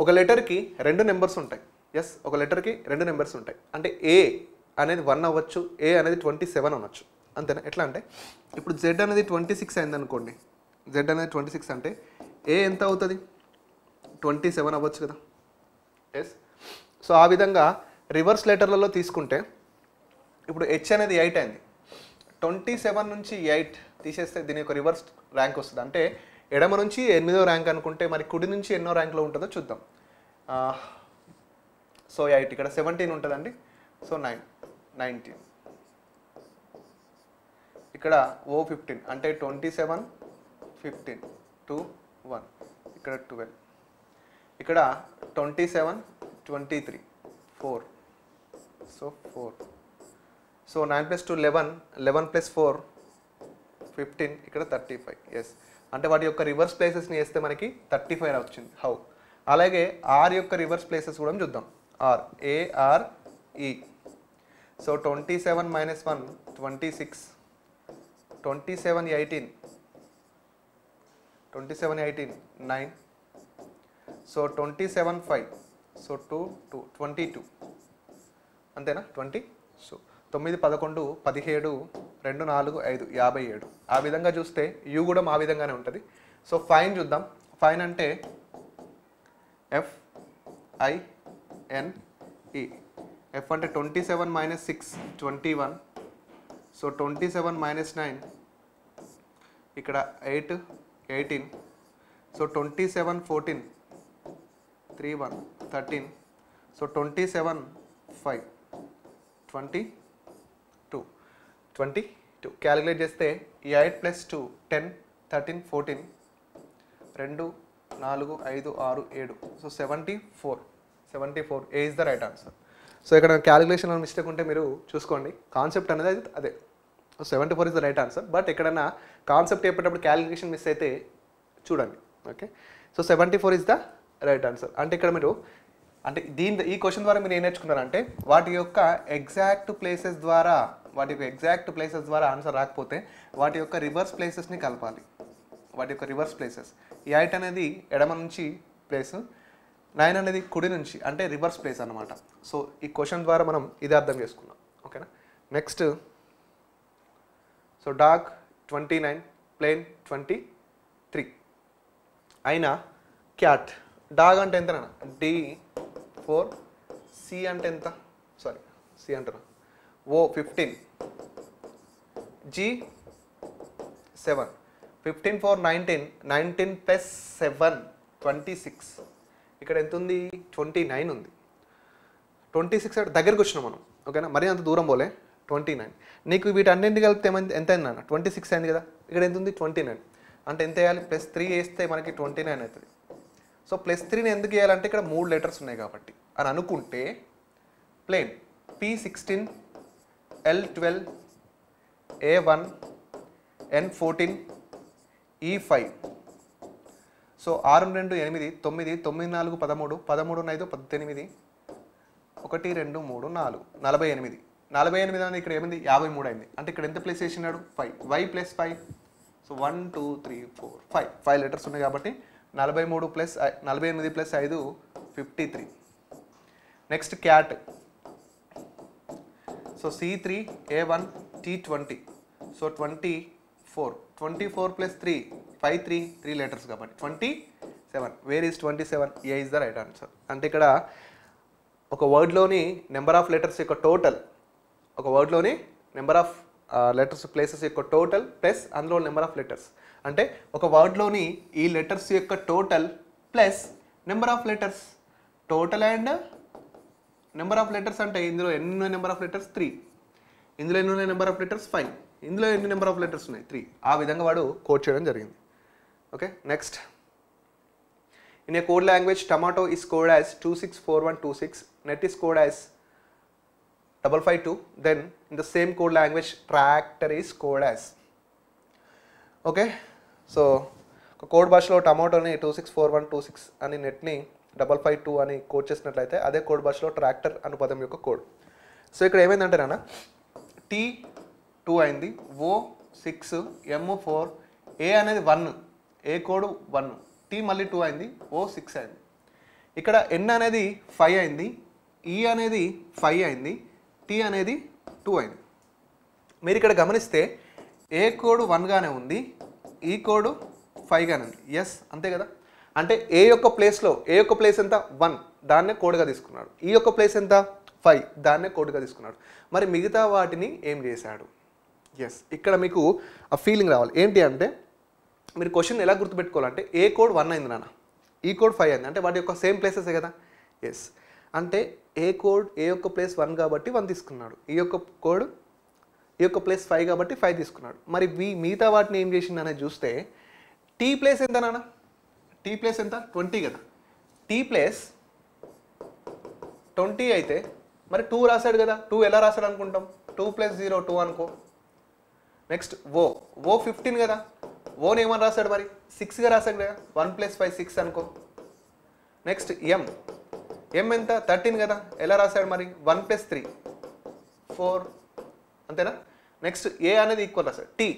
ఒక లెటర్కి రెండు నెంబర్స్ ఉంటాయి ఎస్ ఒక లెటర్కి రెండు నెంబర్స్ ఉంటాయి అంటే ఏ అనేది వన్ అవ్వచ్చు ఏ అనేది ట్వంటీ సెవెన్ అనొచ్చు అంతేనా ఎట్లా అంటే ఇప్పుడు జెడ్ అనేది ట్వంటీ సిక్స్ అయింది అనుకోండి జెడ్ అనేది ట్వంటీ సిక్స్ అంటే ఏ ఎంత అవుతుంది ట్వంటీ సెవెన్ అవ్వచ్చు కదా ఎస్ సో ఆ విధంగా రివర్స్ లెటర్లలో తీసుకుంటే ఇప్పుడు హెచ్ అనేది ఎయిట్ అయింది ట్వంటీ సెవెన్ నుంచి ఎయిట్ తీసేస్తే దీని యొక్క రివర్స్ ర్యాంక్ వస్తుంది అంటే ఎడమ నుంచి ఎనిమిదో ర్యాంక్ అనుకుంటే మరి కుడి నుంచి ఎన్నో ర్యాంక్లో ఉంటుందో చూద్దాం సో ఎయిట్ ఇక్కడ సెవెంటీన్ ఉంటుందండి సో నైన్ నైన్టీన్ ఇక్కడ ఓ ఫిఫ్టీన్ అంటే twenty seven fifteen two one ఇక్కడ ట్వెల్వ్ ఇక్కడ twenty seven twenty three four so four so nine plus two eleven eleven plus four fifteen ఇక్కడ థర్టీ ఫైవ్ ఎస్ అంటే వాటి యొక్క రివర్స్ ప్లేసెస్ని వేస్తే మనకి థర్టీ ఫైవ్ వచ్చింది హౌ అలాగే ఆర్ యొక్క రివర్స్ ప్లేసెస్ కూడా చూద్దాం R A R E So 27 minus 1, 26, 27, 18, 27, 18, 9. So 27, 5, so 2, 2 22. అంతేనా ట్వంటీ సో తొమ్మిది పదకొండు పదిహేడు రెండు నాలుగు ఐదు యాభై ఏడు ఆ విధంగా చూస్తే యూ కూడా ఆ విధంగానే ఉంటుంది సో ఫైన్ చూద్దాం ఫైన్ అంటే ఎఫ్ఐఎన్ఈ ఎఫ్ అంటే twenty seven minus six twenty one so twenty seven minus nine ఇక్కడ eight eighteen so twenty seven fourteen three one thirteen so twenty seven five twenty two twenty two calculate చేస్తే ఈ eight plus two ten thirteen fourteen రెండు నాలుగు ఐదు ఆరు ఏడు so seventy four seventy four A is the right answer so ఇక్కడ క్యాలిక్యులేషన్లో మిస్టేక్ ఉంటే మీరు చూసుకోండి కాన్సెప్ట్ అనేది అది అదే seventy four is the right answer but ఎక్కడైనా కాన్సెప్ట్ చెప్పేటప్పుడు క్యాలిక్యులేషన్ మిస్ అయితే చూడండి okay so seventy four is the right answer అంటే ఇక్కడ మీరు అంటే దీని ఈ క్వశ్చన్ ద్వారా మీరు ఏం నేర్చుకున్నారంటే వాటి యొక్క ఎగ్జాక్ట్ ప్లేసెస్ ద్వారా వాటి యొక్క ఎగ్జాక్ట్ ప్లేసెస్ ద్వారా ఆన్సర్ రాకపోతే వాటి యొక్క రివర్స్ ప్లేసెస్ని కలపాలి వాటి యొక్క రివర్స్ ప్లేసెస్ ఈ ఐట్ అనేది ఎడమ నుంచి ప్లేస్ నైన్ అనేది కుడి నుంచి అంటే రివర్స్ ప్లేస్ అనమాట సో ఈ క్వశ్చన్ ద్వారా మనం ఇది అర్థం చేసుకున్నాం ఓకేనా next so dog twenty nine plane twenty three అయినా క్యాట్ డాగ్ అంటే ఎంత డి ఫోర్ సి అంటే ఎంత సారీ సి అంటున్నా O fifteen G seven fifteen four nineteen nineteen plus seven twenty six ఇక్కడ ఎంత ఉంది ట్వంటీ నైన్ ఉంది ట్వంటీ సిక్స్ అంటే దగ్గరకు వచ్చినాం మనం ఓకేనా మరీ అంత దూరం పోలే ట్వంటీ నైన్ నీకు వీటన్నింటి కలిపితే ఎంత అయింది అన్న ట్వంటీ సిక్స్ అయింది కదా ఇక్కడ ఎంత ఉంది ట్వంటీ నైన్ అంటే ఎంత వేయాలి ప్లస్ త్రీ వేస్తే మనకి ట్వంటీ నైన్ అవుతుంది సో ప్లస్ త్రీని ఎందుకు వేయాలంటే ఇక్కడ మూడు లెటర్స్ ఉన్నాయి కాబట్టి అని అనుకుంటే plane P sixteen L twelve A one N fourteen E five so ఆరు రెండు ఎనిమిది తొమ్మిది తొమ్మిది నాలుగు పదమూడు పదమూడు ఐదు పద్దెనిమిది ఒకటి రెండు మూడు నాలుగు నలభై ఎనిమిది నలభై ఎనిమిది అనేది ఇక్కడ ఏమైంది యాభై మూడు అయింది అంటే ఇక్కడ ఎంత ప్లేస్ చేసినాడు five Y plus five so one two three four five five letters ఉన్నాయి కాబట్టి నలభై మూడు ప్లస్ నలభై ఎనిమిది ప్లస్ ఐదు fifty three next cat so C three A one T twenty so twenty four twenty four plus three five three three letters కాబట్టి twenty seven where is twenty seven A is the right answer అంటే ఇక్కడ ఒక వర్డ్లోని నెంబర్ ఆఫ్ లెటర్స్ యొక్క టోటల్ ఒక వర్డ్లోని నెంబర్ ఆఫ్ లెటర్స్ ప్లేసెస్ యొక్క టోటల్ ప్లస్ అందులో నెంబర్ ఆఫ్ లెటర్స్ అంటే ఒక వర్డ్లోని ఈ లెటర్స్ యొక్క total plus number of letters total and number of letters అంటే ఇందులో ఎన్ని ఉన్నాయి నెంబర్ ఆఫ్ లెటర్స్ త్రీ ఇందులో ఎన్ని ఉన్నాయి నెంబర్ ఆఫ్ లెటర్స్ ఫైవ్ ఇందులో ఎన్ని నెంబర్ ఆఫ్ లెటర్స్ ఉన్నాయి త్రీ ఆ విధంగా వాడు కోట్ చేయడం జరిగింది okay next in a code language tomato is six as 264126 net is double as 552 then in the same code language tractor is code as okay so code భాషలో టమాటోని two six four one two six అని నెట్ని డబల్ ఫైవ్ టూ అని కోడ్ చేసినట్లయితే అదే కోడ్ భాషలో ట్రాక్టర్ అను పదం యొక్క కోడ్ సో ఇక్కడ ఏమైందంటే నాన్న టీ టూ అయింది O six M O four A అనేది వన్ ఏ కోడ్ వన్ టీ మళ్ళీ టూ అయింది ఓ సిక్స్ అయింది ఇక్కడ ఎన్ అనేది ఫైవ్ అయింది ఈ అనేది ఫైవ్ అయింది టీ అనేది టూ అయింది మీరు ఇక్కడ గమనిస్తే ఏ కోడ్ వన్గానే ఉంది ఈ కోడ్ ఫైవ్గానే ఉంది ఎస్ అంతే కదా అంటే ఏ యొక్క ప్లేస్లో ఏ యొక్క ప్లేస్ ఎంత వన్ దాన్నే కోడ్గా తీసుకున్నాడు ఈ యొక్క ప్లేస్ ఎంత ఫైవ్ దాన్నే కోడ్గా తీసుకున్నాడు మరి మిగతా వాటిని ఏం చేశాడు ఎస్ ఇక్కడ మీకు ఆ ఫీలింగ్ రావాలి ఏంటి అంటే మీరు క్వశ్చన్ ఎలా గుర్తుపెట్టుకోవాలంటే ఏ కోడ్ వన్ అయింది నాన్న ఈ కోడ్ ఫైవ్ అయింది అంటే వాటి యొక్క సేమ్ ప్లేసెసే కదా ఎస్ అంటే ఏ కోడ్ ఏ యొక్క ప్లేస్ వన్ కాబట్టి వన్ తీసుకున్నాడు ఈ యొక్క కోడ్ ఈ యొక్క ప్లేస్ ఫైవ్ కాబట్టి ఫైవ్ తీసుకున్నాడు మరి వీ మిగతా వాటిని ఏం చేసింది అనేది చూస్తే టీ ప్లేస్ ఎంత నాన్న టీ ప్లేస్ ఎంత ట్వంటీ కదా టీ ప్లేస్ ట్వంటీ అయితే మరి టూ రాశాడు కదా టూ ఎలా రాశాడు అనుకుంటాం టూ ప్లస్ జీరో టూ అనుకో నెక్స్ట్ ఓ ఓ ఫిఫ్టీన్ కదా ఓన్ ఏమని రాశాడు మరి సిక్స్గా రాశాడు కదా వన్ ప్లస్ ఫైవ్ సిక్స్ అనుకో నెక్స్ట్ ఎం ఎం ఎంత థర్టీన్ కదా ఎలా రాశాడు మరి వన్ ప్లస్ త్రీ ఫోర్ అంతేనా నెక్స్ట్ ఏ అనేది ఈక్వల్ రాశాడు టీ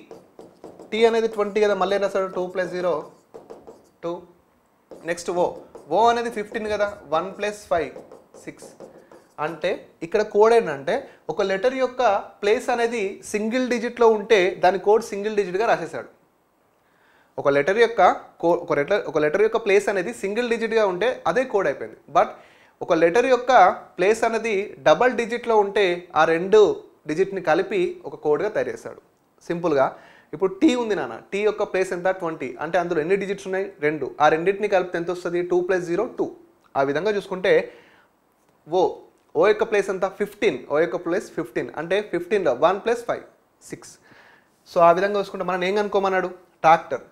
టీ అనేది ట్వంటీ కదా మళ్ళీ రాశాడు two plus zero two next O O అనేది ఫిఫ్టీన్ కదా వన్ ప్లస్ ఫైవ్ సిక్స్ అంటే ఇక్కడ కోడ్ ఏంటంటే ఒక లెటర్ యొక్క ప్లేస్ అనేది సింగిల్ డిజిట్లో ఉంటే దాని కోడ్ సింగిల్ డిజిట్గా రాసేసాడు ఒక లెటర్ యొక్క కో ఒక లెటర్ ఒక లెటర్ యొక్క ప్లేస్ అనేది సింగిల్ డిజిట్గా ఉంటే అదే కోడ్ అయిపోయింది బట్ ఒక లెటర్ యొక్క ప్లేస్ అనేది డబల్ డిజిట్లో ఉంటే ఆ రెండు డిజిట్ని కలిపి ఒక కోడ్గా తయారు చేస్తాడు సింపుల్గా ఇప్పుడు టీ ఉంది నాన్న టీ యొక్క ప్లేస్ ఎంత ట్వంటీ అంటే అందులో ఎన్ని డిజిట్స్ ఉన్నాయి రెండు ఆ రెండింటిని కలిపితే ఎంత వస్తుంది టూ ప్లస్ జీరో టూ ఆ విధంగా చూసుకుంటే ఓ ఓ యొక్క ప్లేస్ ఎంత ఫిఫ్టీన్ ఓ యొక్క ప్లేస్ ఫిఫ్టీన్ అంటే ఫిఫ్టీన్లో one plus five six so ఆ విధంగా చూసుకుంటే మనం ఏం అనుకోమన్నాడు ట్రాక్టర్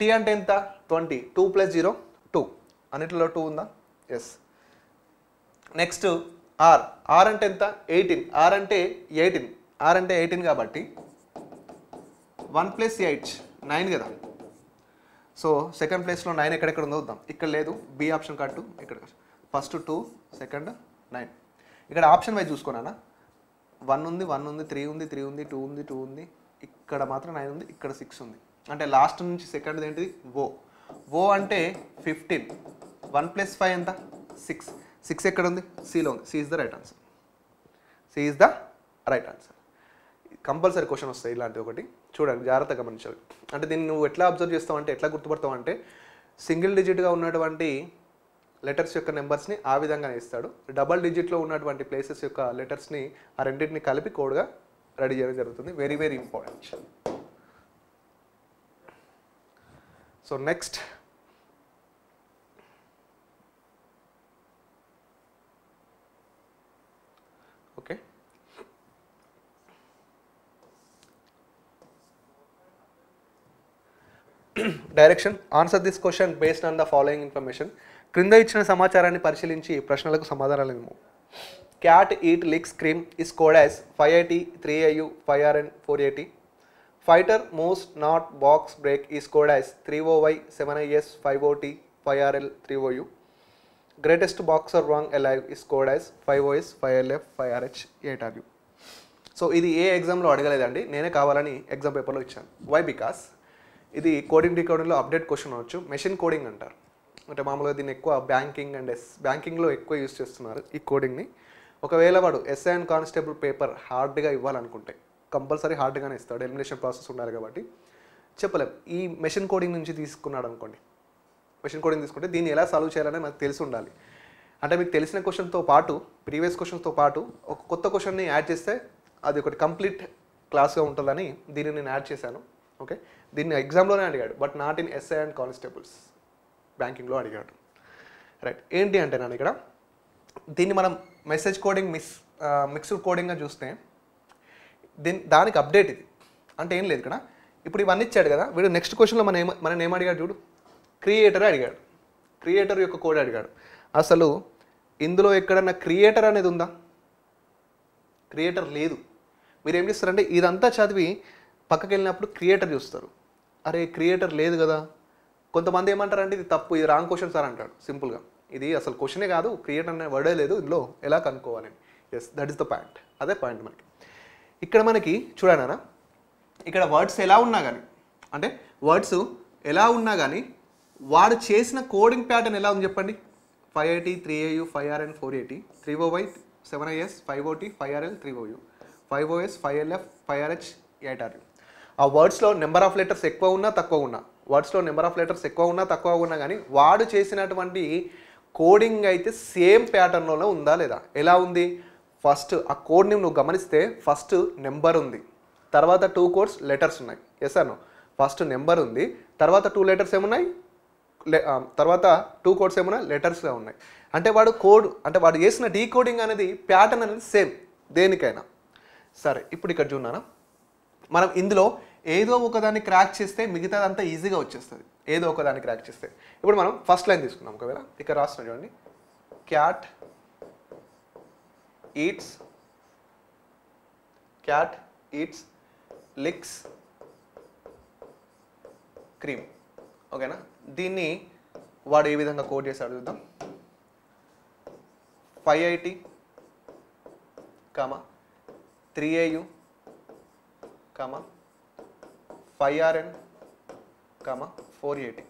టీ అంటే ఎంత twenty two plus zero two అన్నిటిలో టూ ఉందా ఎస్ నెక్స్ట్ ఆర్ ఆర్ అంటే ఎంత ఎయిటీన్ ఆర్ అంటే ఎయిటీన్ ఆర్ అంటే ఎయిటీన్ కాబట్టి వన్ ప్లస్ ఎయిట్ నైన్ కదా సో సెకండ్ ప్లేస్లో నైన్ ఎక్కడెక్కడ ఉందో వద్దాం ఇక్కడ లేదు బి ఆప్షన్ కట్టు ఇక్కడ ఫస్ట్ టూ సెకండ్ నైన్ ఇక్కడ ఆప్షన్ వైజ్ చూసుకున్నానా వన్ ఉంది వన్ ఉంది త్రీ ఉంది త్రీ ఉంది టూ ఉంది టూ ఉంది ఇక్కడ మాత్రం నైన్ ఉంది ఇక్కడ సిక్స్ ఉంది అంటే లాస్ట్ నుంచి సెకండ్ది ఏంటిది ఓ ఓ అంటే ఫిఫ్టీన్ వన్ ప్లస్ ఫైవ్ ఎంత సిక్స్ సిక్స్ ఎక్కడ ఉంది సిలో ఉంది C is the right answer C is the right answer compulsory question వస్తాయి ఇలాంటి ఒకటి చూడండి జాగ్రత్తగా గమనించాలి అంటే దీన్ని నువ్వు ఎట్లా అబ్జర్వ్ చేస్తావు అంటే ఎట్లా గుర్తుపడతావు అంటే సింగిల్ డిజిట్గా ఉన్నటువంటి లెటర్స్ యొక్క నెంబర్స్ని ఆ విధంగా ఇస్తాడు డబల్ డిజిట్లో ఉన్నటువంటి ప్లేసెస్ యొక్క లెటర్స్ని ఆ రెండింటిని కలిపి కోడ్గా రెడీ చేయడం జరుగుతుంది very very important so next okay direction answer this question based on the following information క్రింద ఇచ్చిన సమాచారాన్ని పరిశీలించి ప్రశ్నలకు సమాధానాలు ఇవ్వు cat eat licks cream is code as five IT three IU five RN four eighty fighter not box break ఈ Fighter moves not box break is coded as 30Y, 7IS, 5OT, 5RL, 3OU. Greatest boxer wrong alive five OS five 5OS, 5LF, 5RH, 8RU. So ఇది ఏ ఎగ్జామ్లో అడగలేదండి నేనే కావాలని ఎగ్జామ్ పేపర్లో ఇచ్చాను వై బికాస్ ఇది కోడింగ్ డీకోడింగ్లో అప్డేట్ క్వశ్చన్ అవచ్చు మెషిన్ కోడింగ్ అంటారు అంటే మామూలుగా దీన్ని ఎక్కువ బ్యాంకింగ్ అండ్ ఎస్ బ్యాంకింగ్లో ఎక్కువ యూస్ చేస్తున్నారు ఈ కోడింగ్ని ఒకవేళ వాడు ఎస్ఐ అండ్ కానిస్టేబుల్ పేపర్ హార్డ్గా ఇవ్వాలనుకుంటే కంపల్సరీ హార్డ్గానే ఇస్తాడు ఎలిమినేషన్ ప్రాసెస్ ఉండాలి కాబట్టి చెప్పలేం ఈ మెషిన్ కోడింగ్ నుంచి తీసుకున్నాడు అనుకోండి మెషిన్ కోడింగ్ తీసుకుంటే దీన్ని ఎలా సాల్వ్ చేయాలనే నాకు తెలిసి ఉండాలి అంటే మీకు తెలిసిన క్వశ్చన్తో పాటు ప్రీవియస్ క్వశ్చన్స్తో పాటు ఒక కొత్త క్వశ్చన్ని యాడ్ చేస్తే అది ఒకటి కంప్లీట్ క్లాస్గా ఉంటుందని దీన్ని నేను యాడ్ చేశాను ఓకే దీన్ని ఎగ్జామ్లోనే అడిగాడు but not in SI and constables బ్యాంకింగ్లో అడిగాడు రైట్ ఏంటి అంటే నన్ను ఇక్కడ దీన్ని మనం మెసేజ్ కోడింగ్ మిస్ మిక్స్డ్ కోడింగ్గా చూస్తే దీని దానికి అప్డేట్ ఇది అంటే ఏం లేదు ఇక్కడ ఇప్పుడు ఇవన్నీ ఇచ్చాడు కదా వీడు నెక్స్ట్ క్వశ్చన్లో మన ఏమ మనం ఏం అడిగాడు చూడు క్రియేటర్ అడిగాడు క్రియేటర్ యొక్క కోడ్ అడిగాడు అసలు ఇందులో ఎక్కడన్నా క్రియేటర్ అనేది ఉందా క్రియేటర్ లేదు మీరు ఏం చేస్తారంటే ఇదంతా చదివి పక్కకి వెళ్ళినప్పుడు క్రియేటర్ చూస్తారు అరే క్రియేటర్ లేదు కదా కొంతమంది ఏమంటారంటే ఇది తప్పు ఇది రాంగ్ క్వశ్చన్ సార్ అంటాడు సింపుల్గా ఇది అసలు క్వశ్చనే కాదు క్రియేటర్ అనే వర్డే లేదు ఇందులో ఎలా కనుక్కోవాలని yes that is the point అదే పాయింట్ మనకి ఇక్కడ మనకి చూడనా ఇక్కడ వర్డ్స్ ఎలా ఉన్నా కానీ అంటే వర్డ్స్ ఎలా ఉన్నా కానీ వాడు చేసిన కోడింగ్ ప్యాటర్న్ ఎలా ఉంది చెప్పండి five eighty three AU five RN four eighty three O Y seven IS five OT five RL three OU five OS five LF five RH eight RU ఆ వర్డ్స్లో నెంబర్ ఆఫ్ లెటర్స్ ఎక్కువ ఉన్నా తక్కువ ఉన్నా వర్డ్స్లో నెంబర్ ఆఫ్ లెటర్స్ ఎక్కువ ఉన్నా తక్కువ ఉన్నా కానీ వాడు చేసినటువంటి కోడింగ్ అయితే సేమ్ ప్యాటర్న్లోనే ఉందా లేదా ఎలా ఉంది ఫస్ట్ ఆ నేమ్ నువ్వు గమనిస్తే ఫస్ట్ నెంబర్ ఉంది తర్వాత టూ కోడ్స్ లెటర్స్ ఉన్నాయి ఎస్ఆర్ను ఫస్ట్ నెంబర్ ఉంది తర్వాత టూ లెటర్స్ ఏమున్నాయి తర్వాత టూ కోడ్స్ ఏమున్నాయి లెటర్స్గా ఉన్నాయి అంటే వాడు కోడ్ అంటే వాడు చేసిన డీకోడింగ్ అనేది ప్యాటర్న్ అనేది సేమ్ దేనికైనా సరే ఇప్పుడు ఇక్కడ చూడానా మనం ఇందులో ఏదో ఒకదాన్ని క్రాక్ చేస్తే మిగతాదంతా ఈజీగా వచ్చేస్తుంది ఏదో ఒకదాన్ని క్రాక్ చేస్తే ఇప్పుడు మనం ఫస్ట్ లైన్ తీసుకుందాం ఒకవేళ ఇక్కడ రాస్తున్నాం చూడండి cat eats cat eats licks cream ఓకేనా దీన్ని వాడు ఏ విధంగా కోట్ చేశాడు చూద్దాం five IT comma three AU comma five RN comma four eighty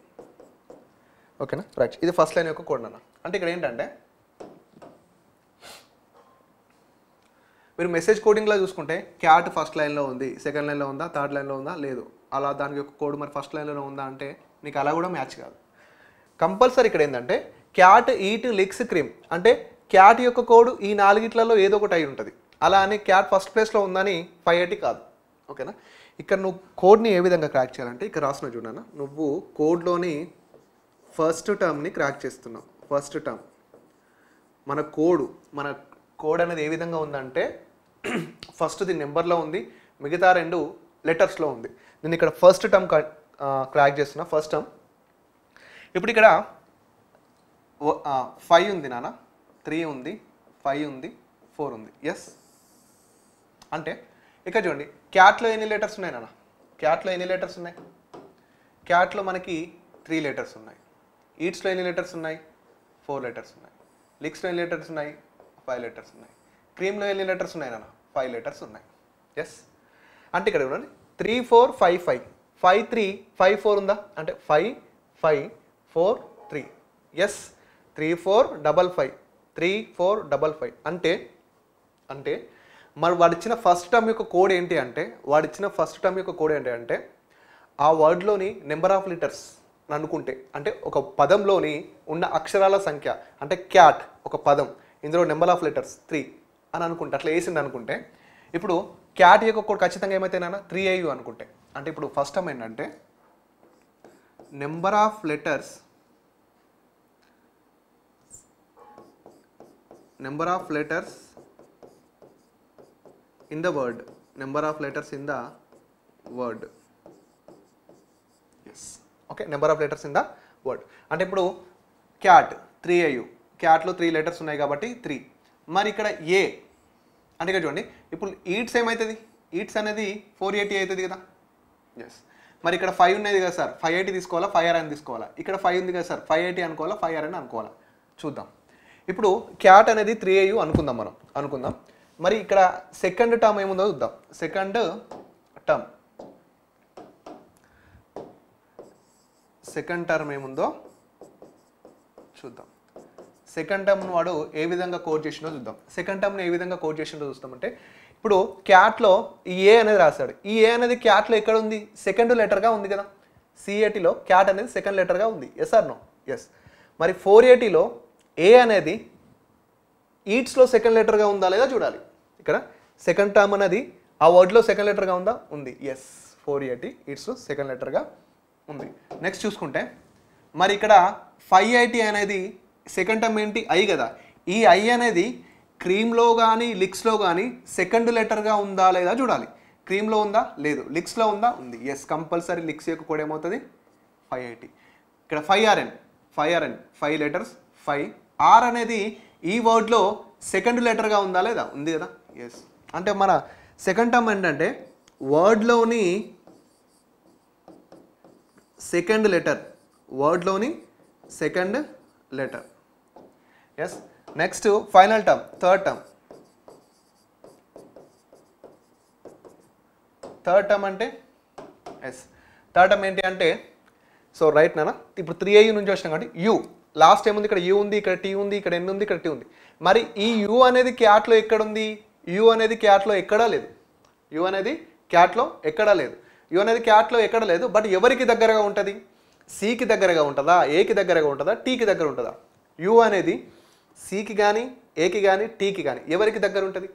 ఓకేనా రైట్ ఇది ఫస్ట్ లైన్ యొక్క కోడ్ అన్న అంటే ఇక్కడ ఏంటంటే మీరు మెసేజ్ కోడింగ్లో చూసుకుంటే క్యాట్ ఫస్ట్ లైన్లో ఉంది సెకండ్ లైన్లో ఉందా థర్డ్ లైన్లో ఉందా లేదు అలా దానికి ఒక కోడ్ మరి ఫస్ట్ లైన్లో ఉందా అంటే నీకు అలా కూడా మ్యాచ్ కాదు కంపల్సరీ ఇక్కడ ఏంటంటే క్యాట్ ఈట్ లిక్స్ క్రీమ్ అంటే క్యాట్ యొక్క కోడ్ ఈ నాలుగిట్లలో ఏదో ఒకటి అయి ఉంటుంది అలా అని క్యాట్ ఫస్ట్ ప్లేస్లో ఉందని ఫైవ్ ఎయిటీ కాదు ఓకేనా ఇక్కడ నువ్వు కోడ్ని ఏ విధంగా క్రాక్ చేయాలంటే ఇక్కడ రాసిన చూడన్నా నువ్వు కోడ్లోని ఫస్ట్ టర్మ్ని క్రాక్ చేస్తున్నావు ఫస్ట్ టర్మ్ మన కోడ్ మన కోడ్ అనేది ఏ విధంగా ఉందంటే ఫస్ట్ది నెంబర్లో ఉంది మిగతా రెండు లెటర్స్లో ఉంది నేను ఇక్కడ ఫస్ట్ టర్మ్ క్లాక్ చేస్తున్నా ఫస్ట్ టర్మ్ ఇప్పుడు ఇక్కడ ఫైవ్ ఉంది నాన్న త్రీ ఉంది ఫైవ్ ఉంది ఫోర్ ఉంది ఎస్ అంటే ఇక్కడ చూడండి క్యాట్లో ఎన్ని లెటర్స్ ఉన్నాయి నాన్న క్యాట్లో ఎన్ని లెటర్స్ ఉన్నాయి క్యాట్లో మనకి త్రీ లెటర్స్ ఉన్నాయి ఈట్స్లో ఎన్ని లెటర్స్ ఉన్నాయి ఫోర్ లెటర్స్ ఉన్నాయి లిక్స్లో ఎన్ని లెటర్స్ ఉన్నాయి ఫైవ్ లెటర్స్ ఉన్నాయి క్రీమ్లో ఎన్ని లెటర్స్ ఉన్నాయి నాన్న ఫైవ్ లెటర్స్ ఉన్నాయి ఎస్ అంటే ఇక్కడ చూడండి three four five five five three five four ఉందా అంటే five five four three yes three four double five three four double five అంటే అంటే మరి వాడిచ్చిన ఫస్ట్ టర్మ్ యొక్క కోడ్ ఏంటి అంటే వాడిచ్చిన ఫస్ట్ టర్మ్ యొక్క కోడ్ ఏంటి అంటే ఆ వర్డ్లోని నెంబర్ ఆఫ్ లీటర్స్ అనుకుంటే అంటే ఒక పదంలోని ఉన్న అక్షరాల సంఖ్య అంటే క్యాట్ ఒక పదం ఇందులో నెంబర్ ఆఫ్ లెటర్స్ త్రీ అని అనుకుంటే అట్లా వేసింది అనుకుంటే ఇప్పుడు క్యాట్ యొక్క కోడ్ ఖచ్చితంగా ఏమైతే నాన్న త్రీ ఐయు అనుకుంటే అంటే ఇప్పుడు ఫస్ట్ టైం ఏంటంటే number of letters number of letters in the word number of letters in the word yes okay number of letters in the word అంటే ఇప్పుడు క్యాట్ త్రీ అయ్యు క్యాట్లో త్రీ లెటర్స్ ఉన్నాయి కాబట్టి త్రీ మరి ఇక్కడ ఏ అంటే చూడండి ఇప్పుడు ఈట్స్ ఏమవుతుంది ఈట్స్ అనేది ఫోర్ ఎయిటీ అవుతుంది కదా ఎస్ మరి ఇక్కడ ఫైవ్ ఉన్నది కదా సార్ ఫైవ్ ఎయిటీ తీసుకోవాలా ఫైవ్ ఆర్ అని తీసుకోవాలా ఇక్కడ ఫైవ్ ఉంది కదా సార్ ఫైవ్ ఎయిటీ అనుకోవాలా ఫైవ్ ఆర్ అని అనుకోవాలా చూద్దాం ఇప్పుడు క్యాట్ అనేది త్రీ ఏయు అనుకుందాం మనం అనుకుందాం మరి ఇక్కడ సెకండ్ టర్మ్ ఏముందో చూద్దాం సెకండ్ టర్మ్ సెకండ్ టర్మ్ ఏముందో చూద్దాం సెకండ్ టర్మ్ను వాడు ఏ విధంగా కోడ్ చేసినో చూద్దాం సెకండ్ టర్మ్ను ఏ విధంగా కోడ్ చేసినో చూస్తామంటే ఇప్పుడు క్యాట్లో ఈ ఏ అనేది రాస్తాడు ఈ ఏ అనేది క్యాట్లో ఎక్కడ ఉంది సెకండ్ లెటర్గా ఉంది కదా సిఏటీలో క్యాట్ అనేది సెకండ్ లెటర్గా ఉంది ఎస్ ఆర్ నో ఎస్ మరి ఫోర్ ఎయిటీలో ఏ అనేది ఈట్స్లో సెకండ్ లెటర్గా ఉందా లేదా చూడాలి ఇక్కడ సెకండ్ టర్మ్ అనేది ఆ వర్డ్లో సెకండ్ లెటర్గా ఉందా ఉంది yes four eighty it's second లెటర్గా ఉంది నెక్స్ట్ చూసుకుంటే మరి ఇక్కడ ఫైవ్ ఎయిటీ అనేది సెకండ్ టర్మ్ ఏంటి ఐ కదా ఈ ఐ అనేది క్రీమ్లో కానీ లిక్స్లో కానీ సెకండ్ లెటర్గా ఉందా లేదా చూడాలి క్రీమ్లో ఉందా లేదు లిక్స్లో ఉందా ఉంది ఎస్ కంపల్సరీ లిక్స్ యొక్క కూడా ఏమవుతుంది ఫైవ్ ఎయిటీ ఇక్కడ five RN five RN five letters five R అనేది ఈ వర్డ్లో సెకండ్ లెటర్గా ఉందా లేదా ఉంది కదా ఎస్ అంటే మన సెకండ్ టర్మ్ ఏంటంటే వర్డ్లోని సెకండ్ లెటర్ వర్డ్లోని second letter yes next final term third term third term అంటే ఎస్ థర్డ్ టర్మ్ ఏంటి అంటే సో రైట్ నానా ఇప్పుడు త్రీ ఐ నుంచి వచ్చినాం కాబట్టి యూ లాస్ట్ ఏముంది ఇక్కడ యూ ఉంది ఇక్కడ టీ ఉంది ఇక్కడ ఎన్ని ఉంది ఇక్కడ టీ ఉంది మరి ఈ యూ అనేది క్యాట్లో ఎక్కడుంది యూ అనేది క్యాట్లో ఎక్కడా లేదు యూ అనేది క్యాట్లో ఎక్కడా లేదు యూ అనేది క్యాట్లో ఎక్కడ లేదు బట్ ఎవరికి దగ్గరగా ఉంటుంది సికి దగ్గరగా ఉంటుందా ఏకి దగ్గరగా ఉంటుందా టీకి దగ్గర ఉంటుందా యూ అనేది సికి కానీ ఏకి కానీ టీకి కానీ ఎవరికి దగ్గర ఉంటుంది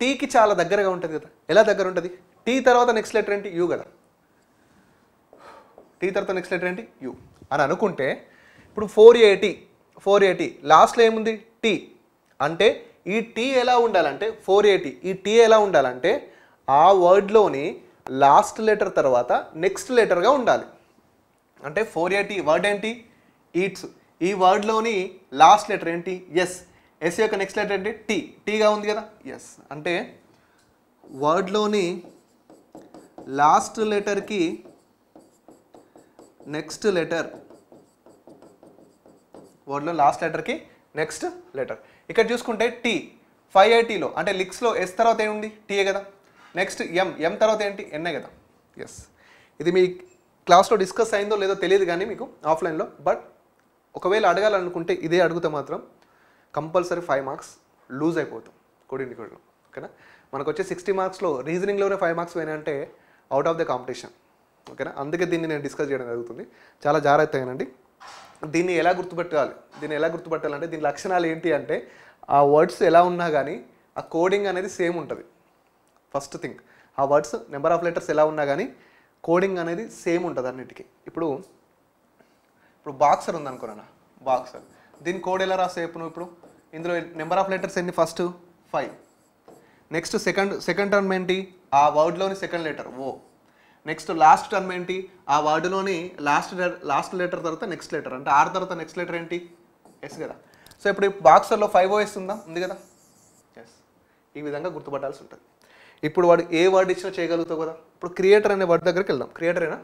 టీకి చాలా దగ్గరగా ఉంటుంది కదా ఎలా దగ్గర ఉంటుంది టీ తర్వాత నెక్స్ట్ లెటర్ ఏంటి యూ కదా టీ తర్వాత నెక్స్ట్ లెటర్ ఏంటి యూ అని అనుకుంటే ఇప్పుడు ఫోర్ ఏటీ ఫోర్ ఏటీ లాస్ట్లో ఏముంది టీ అంటే ఈ టీ ఎలా ఉండాలంటే ఫోర్ ఏటీ ఈ టీ ఎలా ఉండాలంటే ఆ వర్డ్లోని లాస్ట్ లెటర్ తర్వాత నెక్స్ట్ లెటర్గా ఉండాలి అంటే ఫోర్ ఏటీ వర్డ్ ఏంటి ఈట్స్ ఈ వర్డ్లోని లాస్ట్ లెటర్ ఏంటి ఎస్ ఎస్ యొక్క నెక్స్ట్ లెటర్ ఏంటి టీ టీగా ఉంది కదా ఎస్ అంటే వర్డ్లోని లాస్ట్ లెటర్కి నెక్స్ట్ లెటర్ వర్డ్లో లాస్ట్ లెటర్కి నెక్స్ట్ లెటర్ ఇక్కడ చూసుకుంటే టీ ఫైవ్ ఐటీలో అంటే లిక్స్లో ఎస్ తర్వాత ఏముంది టీఏ కదా నెక్స్ట్ ఎం ఎం తర్వాత ఏంటి ఎన్ఏ కదా ఎస్ ఇది మీ క్లాస్లో డిస్కస్ అయిందో లేదో తెలియదు కానీ మీకు ఆఫ్లైన్లో బట్ ఒకవేళ అడగాలనుకుంటే ఇదే అడిగితే మాత్రం కంపల్సరీ ఫైవ్ మార్క్స్ లూజ్ అయిపోతాం కోడింటి కోడిలో ఓకేనా మనకు వచ్చే సిక్స్టీ మార్క్స్లో రీజనింగ్లోనే ఫైవ్ మార్క్స్ పోయినాయంటే అవుట్ ఆఫ్ ద కాంపిటీషన్ ఓకేనా అందుకే దీన్ని నేను డిస్కస్ చేయడం జరుగుతుంది చాలా జాగ్రత్త అయినండి దీన్ని ఎలా గుర్తుపెట్టాలి దీన్ని ఎలా గుర్తుపెట్టాలంటే దీని లక్షణాలు ఏంటి అంటే ఆ వర్డ్స్ ఎలా ఉన్నా కానీ ఆ కోడింగ్ అనేది సేమ్ ఉంటుంది ఫస్ట్ థింగ్ ఆ వర్డ్స్ నెంబర్ ఆఫ్ లెటర్స్ ఎలా ఉన్నా కానీ కోడింగ్ అనేది సేమ్ ఉంటుంది అన్నిటికీ ఇప్పుడు ఇప్పుడు బాక్సర్ ఉందనుకున్నా బాక్సర్ దీని కోడ్ ఎలా రాసేపు నువ్వు ఇప్పుడు ఇందులో నెంబర్ ఆఫ్ లెటర్స్ ఎన్ని first five next second second term ఏంటి ఆ వర్డ్లోని second letter O next last term ఏంటి ఆ వర్డ్లోని లాస్ట్ లాస్ట్ లెటర్ తర్వాత నెక్స్ట్ లెటర్ అంటే ఆరు తర్వాత నెక్స్ట్ లెటర్ ఏంటి ఎస్ కదా సో ఇప్పుడు బాక్సర్లో ఫైవ్ ఓ ఇస్తుందా ఉంది కదా ఎస్ ఈ విధంగా గుర్తుపట్టాల్సి ఉంటుంది ఇప్పుడు వాడు ఏ వర్డ్ ఇచ్చినా చేయగలుగుతావు కదా ఇప్పుడు క్రియేటర్ అనే వర్డ్ దగ్గరికి వెళ్దాం క్రియేటరేనా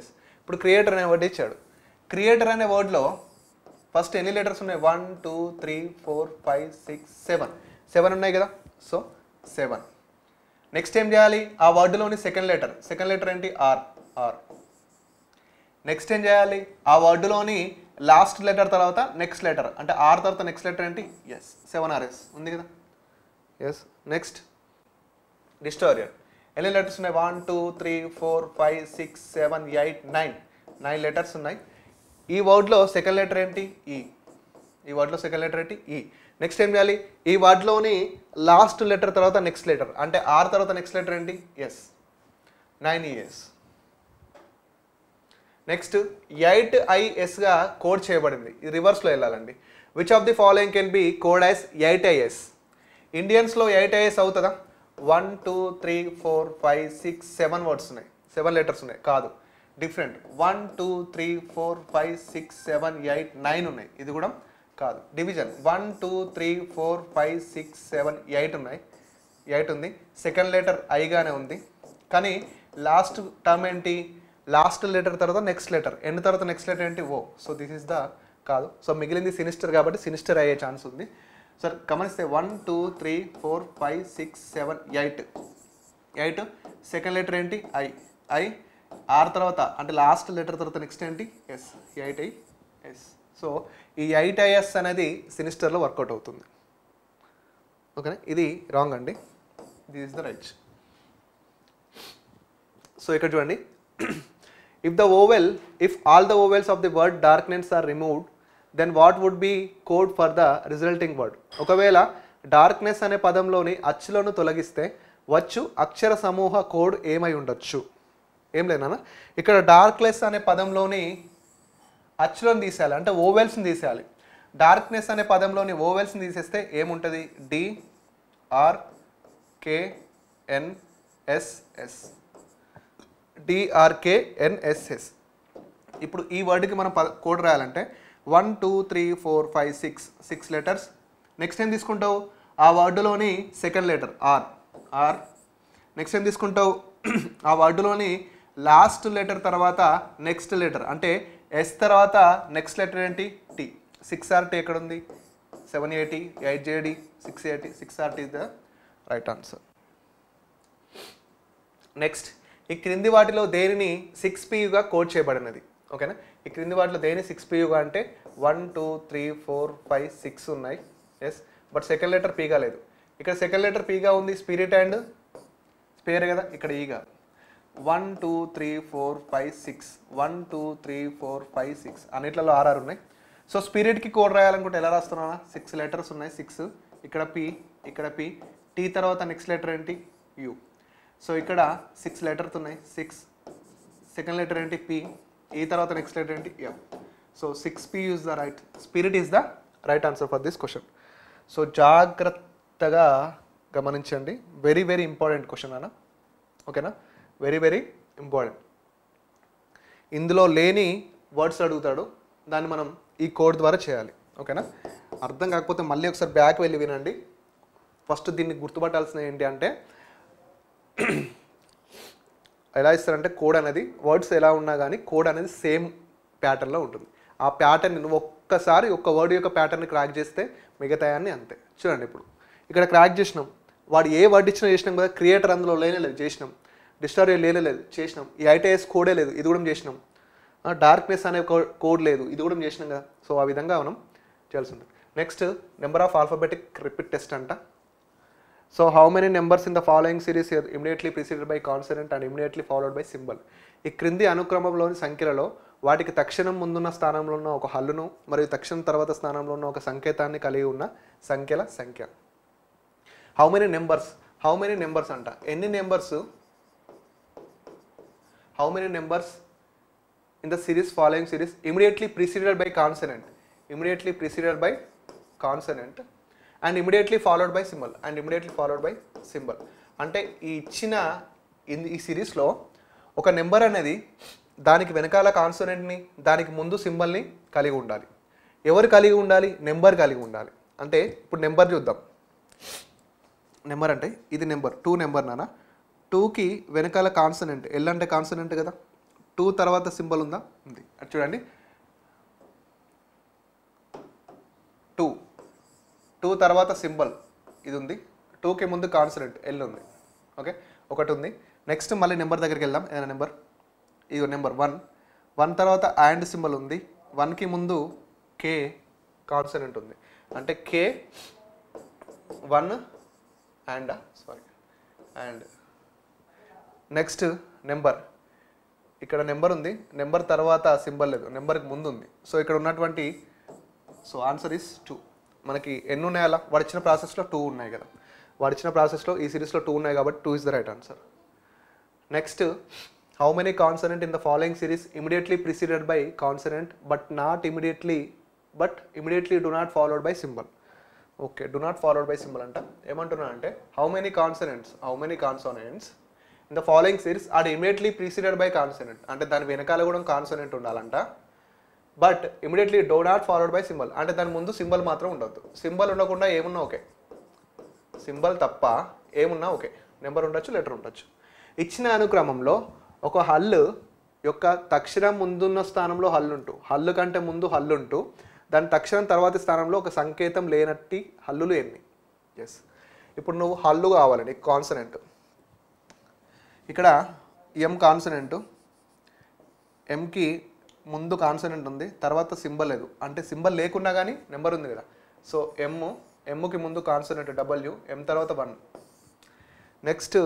ఎస్ ఇప్పుడు క్రియేటర్ అనే వర్డ్ ఇచ్చాడు క్రియేటర్ అనే వర్డ్లో ఫస్ట్ ఎన్ని లెటర్స్ ఉన్నాయి one two three four five six seven seven ఉన్నాయి కదా సో సెవెన్ నెక్స్ట్ ఏం చేయాలి ఆ వర్డ్లోని సెకండ్ లెటర్ సెకండ్ లెటర్ ఏంటి ఆర్ ఆర్ నెక్స్ట్ ఏం చేయాలి ఆ వర్డ్లోని లాస్ట్ లెటర్ తర్వాత నెక్స్ట్ లెటర్ అంటే ఆర్ తర్వాత నెక్స్ట్ లెటర్ ఏంటి ఎస్ సెవెన్ ఆర్ఎస్ ఉంది కదా ఎస్ నెక్స్ట్ డిస్టోరియర్ ఎన్ని లెటర్స్ ఉన్నాయి one two three four five six seven eight nine nine letters ఉన్నాయి ఈ వర్డ్లో సెకండ్ లెటర్ ఏంటి ఈ ఈ వర్డ్లో సెకండ్ లెటర్ ఏంటి ఈ నెక్స్ట్ ఏం చేయాలి ఈ వర్డ్లోని లాస్ట్ లెటర్ తర్వాత నెక్స్ట్ లెటర్ అంటే ఆర్ తర్వాత నెక్స్ట్ లెటర్ ఏంటి S nine ES next eight ఐఎస్గా కోడ్ చేయబడింది ఇది రివర్స్లో వెళ్ళాలండి which of the following can be code as eight IS ఇండియన్స్లో ఎయిట్ ఐఎస్ అవుతుందా one two three four five six seven words ఉన్నాయి సెవెన్ లెటర్స్ ఉన్నాయి కాదు different one two three four five six seven eight nine ఉన్నాయి ఇది కూడా కాదు division one two three four five six seven eight ఉన్నాయి ఎయిట్ ఉంది సెకండ్ లెటర్ ఐగానే ఉంది కానీ లాస్ట్ టర్మ్ ఏంటి లాస్ట్ లెటర్ తర్వాత నెక్స్ట్ లెటర్ ఎండ్ తర్వాత నెక్స్ట్ లెటర్ ఏంటి O so this is the కాదు సో మిగిలింది సినిస్టర్ కాబట్టి సినిస్టర్ అయ్యే ఛాన్స్ ఉంది సార్ గమనిస్తే one two three four five six seven eight eight second letter ఏంటి ఐ ఐ ఆర్ తర్వాత అంటే లాస్ట్ లెటర్ తర్వాత నెక్స్ట్ ఏంటి S eight I yes so ఈ ఎయిట్ ఐఎస్ అనేది సినిస్టర్లో వర్కౌట్ అవుతుంది ఓకేనా ఇది రాంగ్ అండి this is the right so ఇక్కడ చూడండి if the vowel if all the vowels of the word darkness are removed then what would be code for the resulting word ఒకవేళ డార్క్నెస్ అనే పదంలోని అచ్చులను తొలగిస్తే వచ్చు అక్షర సమూహ కోడ్ ఏమై ఉండొచ్చు ఏం లేనా ఇక్కడ డార్క్నెస్ అనే పదంలోని అచ్చులను తీసేయాలి అంటే ఓవెల్స్ని తీసేయాలి డార్క్నెస్ అనే పదంలోని ఓవెల్స్ని తీసేస్తే ఏముంటుంది D R K N SS DRK NSS ఇప్పుడు ఈ వర్డ్కి మనం పద కోడ్ రాయాలంటే one two three four five six six letters next ఏం తీసుకుంటావు ఆ వర్డ్లోని second letter R R next ఏం తీసుకుంటావు ఆ వర్డ్లోని లాస్ట్ లెటర్ తర్వాత నెక్స్ట్ లెటర్ అంటే ఎస్ తర్వాత నెక్స్ట్ లెటర్ ఏంటి టి సిక్స్ ఆర్ టి ఎక్కడ ఉంది seven eighty eight JD six eighty six R T the right answer next ఈ క్రింది వాటిలో దేనిని సిక్స్ పియుగా కోడ్ చేయబడినది ఓకేనా ఈ క్రింది వాటిలో దేని సిక్స్ పియుగా అంటే one two three four five six ఉన్నాయి ఎస్ బట్ సెకండ్ లెటర్ పీగా లేదు ఇక్కడ సెకండ్ లెటర్ పీగా ఉంది స్పిరిట్ అండ్ స్పేర్ కదా ఇక్కడ ఈగా e one two three four five six one two three four five six అన్నిట్లలో ఆర్ఆర్ ఉన్నాయి సో స్పిరిట్కి కోడ్ రాయాలనుకుంటే ఎలా రాస్తున్నా సిక్స్ లెటర్స్ ఉన్నాయి సిక్స్ ఇక్కడ పి ఇక్కడ పి టీ తర్వాత నెక్స్ట్ లెటర్ ఏంటి యూ సో ఇక్కడ సిక్స్ లెటర్స్ ఉన్నాయి సిక్స్ సెకండ్ లెటర్ ఏంటి పి ఈ తర్వాత నెక్స్ట్ లెటర్ ఏంటి F so six P is the right spirit is the right answer for this question so జాగ్రత్తగా గమనించండి వెరీ వెరీ ఇంపార్టెంట్ క్వశ్చన్ అన్న ఓకేనా వెరీ వెరీ ఇంపార్టెంట్ ఇందులో లేని వర్డ్స్ అడుగుతాడు దాన్ని మనం ఈ కోడ్ ద్వారా చేయాలి ఓకేనా అర్థం కాకపోతే మళ్ళీ ఒకసారి బ్యాక్ వెళ్ళి వినండి ఫస్ట్ దీన్ని గుర్తుపట్టాల్సిన ఏంటి అంటే ఎలా ఇస్తారంటే కోడ్ అనేది వర్డ్స్ ఎలా ఉన్నా కానీ కోడ్ అనేది సేమ్ ప్యాటర్న్లో ఉంటుంది ఆ ప్యాటర్న్ నువ్వు ఒక్కసారి ఒక్క వర్డ్ యొక్క ప్యాటర్న్ క్రాక్ చేస్తే మిగతాయాన్ని అంతే చూడండి ఇప్పుడు ఇక్కడ క్రాక్ చేసినాం వాడు ఏ వర్డ్ ఇచ్చినా చేసినాం కదా క్రియేటర్ అందులో లేనే లేదు చేసినాం డిస్టార్ లేదు చేసినాం ఈ ఐటీఎస్ కోడే లేదు ఇది కూడా చేసినాం డార్క్నెస్ అనే కోడ్ లేదు ఇది కూడా చేసినాం కదా సో ఆ విధంగా మనం చేయాల్సి ఉంటుంది next number of alphabetic repeat test అంట so how many numbers in the following series immediately preceded by consonant and immediately followed by symbol ఈ క్రింది అనుక్రమంలోని సంఖ్యలలో వాటికి తక్షణం ముందున్న స్థానంలో ఉన్న ఒక హల్లును మరియు తక్షణం తర్వాత స్థానంలో ఉన్న ఒక సంకేతాన్ని కలిగి ఉన్న సంఖ్యల సంఖ్య how many numbers how many numbers అంట ఎన్ని numbers how many numbers in the series following series immediately preceded by consonant immediately preceded by consonant and immediately followed by symbol and immediately followed by symbol అంటే ఈ ఇచ్చిన ఈ సిరీస్లో ఒక నెంబర్ అనేది దానికి వెనకాల కాన్సోనెంట్ని దానికి ముందు సింబల్ని కలిగి ఉండాలి ఎవరు కలిగి ఉండాలి నెంబర్ కలిగి ఉండాలి అంటే ఇప్పుడు నెంబర్ చూద్దాం నెంబర్ అంటే ఇది నెంబర్ టూ నెంబర్ నానా టూకి వెనకాల కాన్సనెంట్ ఎల్ అంటే కాన్సనెంట్ కదా టూ తర్వాత సింబల్ ఉందా ఉంది అది చూడండి టూ టూ తర్వాత సింబల్ ఇది ఉంది టూకి ముందు కాన్సనెంట్ ఎల్ ఉంది ఓకే ఒకటి ఉంది నెక్స్ట్ మళ్ళీ నెంబర్ దగ్గరికి వెళ్దాం ఏదైనా నెంబర్ ఇది నెంబర్ వన్ వన్ తర్వాత అండ్ సింబల్ ఉంది వన్కి ముందు కే కాన్సనెంట్ ఉంది అంటే K one and sorry and next number ఇక్కడ నెంబర్ ఉంది నెంబర్ తర్వాత సింబల్ లేదు నెంబర్కి ముందు ఉంది సో ఇక్కడ ఉన్నటువంటి సో ఆన్సర్ ఈస్ టూ మనకి ఎన్ని ఉన్నాయా అలా వడిచిన ప్రాసెస్లో టూ ఉన్నాయి కదా వడిచిన ప్రాసెస్లో ఈ సిరీస్లో టూ ఉన్నాయి కాబట్టి two is the right answer next how many consonant in the following series immediately preceded by consonant but not immediately but immediately do not followed by symbol okay do not followed by symbol అంట ఏమంటున్నా అంటే how many consonants how many consonants the following series are immediately preceded by consonant అంటే దాని వెనకాల కూడా కాన్సనెంట్ ఉండాలంట but immediately do not followed by symbol అంటే దాని ముందు సింబల్ మాత్రం ఉండొద్దు సింబల్ ఉండకుండా ఏమున్నా ఓకే సింబల్ తప్ప ఏమున్నా ఓకే నెంబర్ ఉండొచ్చు లెటర్ ఉండొచ్చు ఇచ్చిన అనుక్రమంలో ఒక హల్లు యొక్క తక్షణం ముందున్న స్థానంలో హల్లుంటూ హల్లు కంటే ముందు హల్లుంటూ దాని తక్షణం తర్వాత స్థానంలో ఒక సంకేతం లేనట్టి హల్లులు ఎన్ని ఎస్ ఇప్పుడు నువ్వు హల్లు కావాలండి కాన్సనెంట్ ఇక్కడ ఎం కాన్సనెంట్ ఎంకి ముందు కాన్సనెంట్ ఉంది తర్వాత సింబల్ లేదు అంటే సింబల్ లేకున్నా కానీ నెంబర్ ఉంది కదా సో ఎమ్ ఎమ్కి ముందు కాన్సనెంట్ డబ్ల్యూ ఎం తర్వాత one next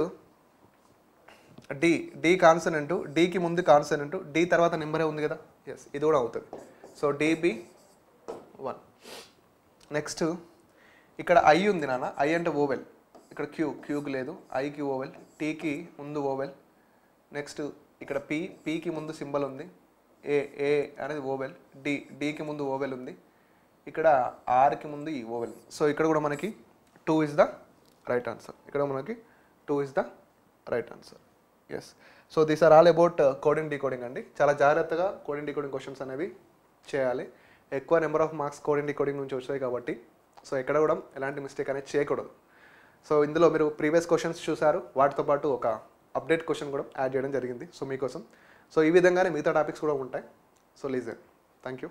D D consonant డికి ముందు కాన్సనెంట్ డి తర్వాత నెంబరే ఉంది కదా ఎస్ ఇది కూడా అవుతుంది సో డిబి వన్ నెక్స్ట్ ఇక్కడ ఐ ఉంది నాన్న ఐ అంటే ఓవెల్ ఇక్కడ క్యూ క్యూకి లేదు ఐకి ఓవెల్ టీకి ముందు ఓవెల్ నెక్స్ట్ ఇక్కడ పి పీకి ముందు సింబల్ ఉంది ఏ ఏ అనేది ఓవెల్ డి డికి ముందు ఓవెల్ ఉంది ఇక్కడ ఆర్కి ముందు ఈ ఓవెల్ సో ఇక్కడ కూడా మనకి two is the right answer ఇక్కడ మనకి two is the right answer yes so these are all about coding decoding అండి చాలా జాగ్రత్తగా కోడింగ్ డీకోడింగ్ క్వశ్చన్స్ అనేవి చేయాలి ఎక్కువ number of marks coding decoding నుంచి వచ్చాయి కాబట్టి సో ఎక్కడ కూడా ఎలాంటి మిస్టేక్ అనేది చేయకూడదు సో ఇందులో మీరు ప్రీవియస్ క్వశ్చన్స్ చూసారు వాటితో పాటు ఒక అప్డేట్ క్వశ్చన్ కూడా యాడ్ చేయడం జరిగింది సో మీకోసం సో ఈ విధంగానే మిగతా టాపిక్స్ కూడా ఉంటాయి సో లీజన్ థ్యాంక్ యూ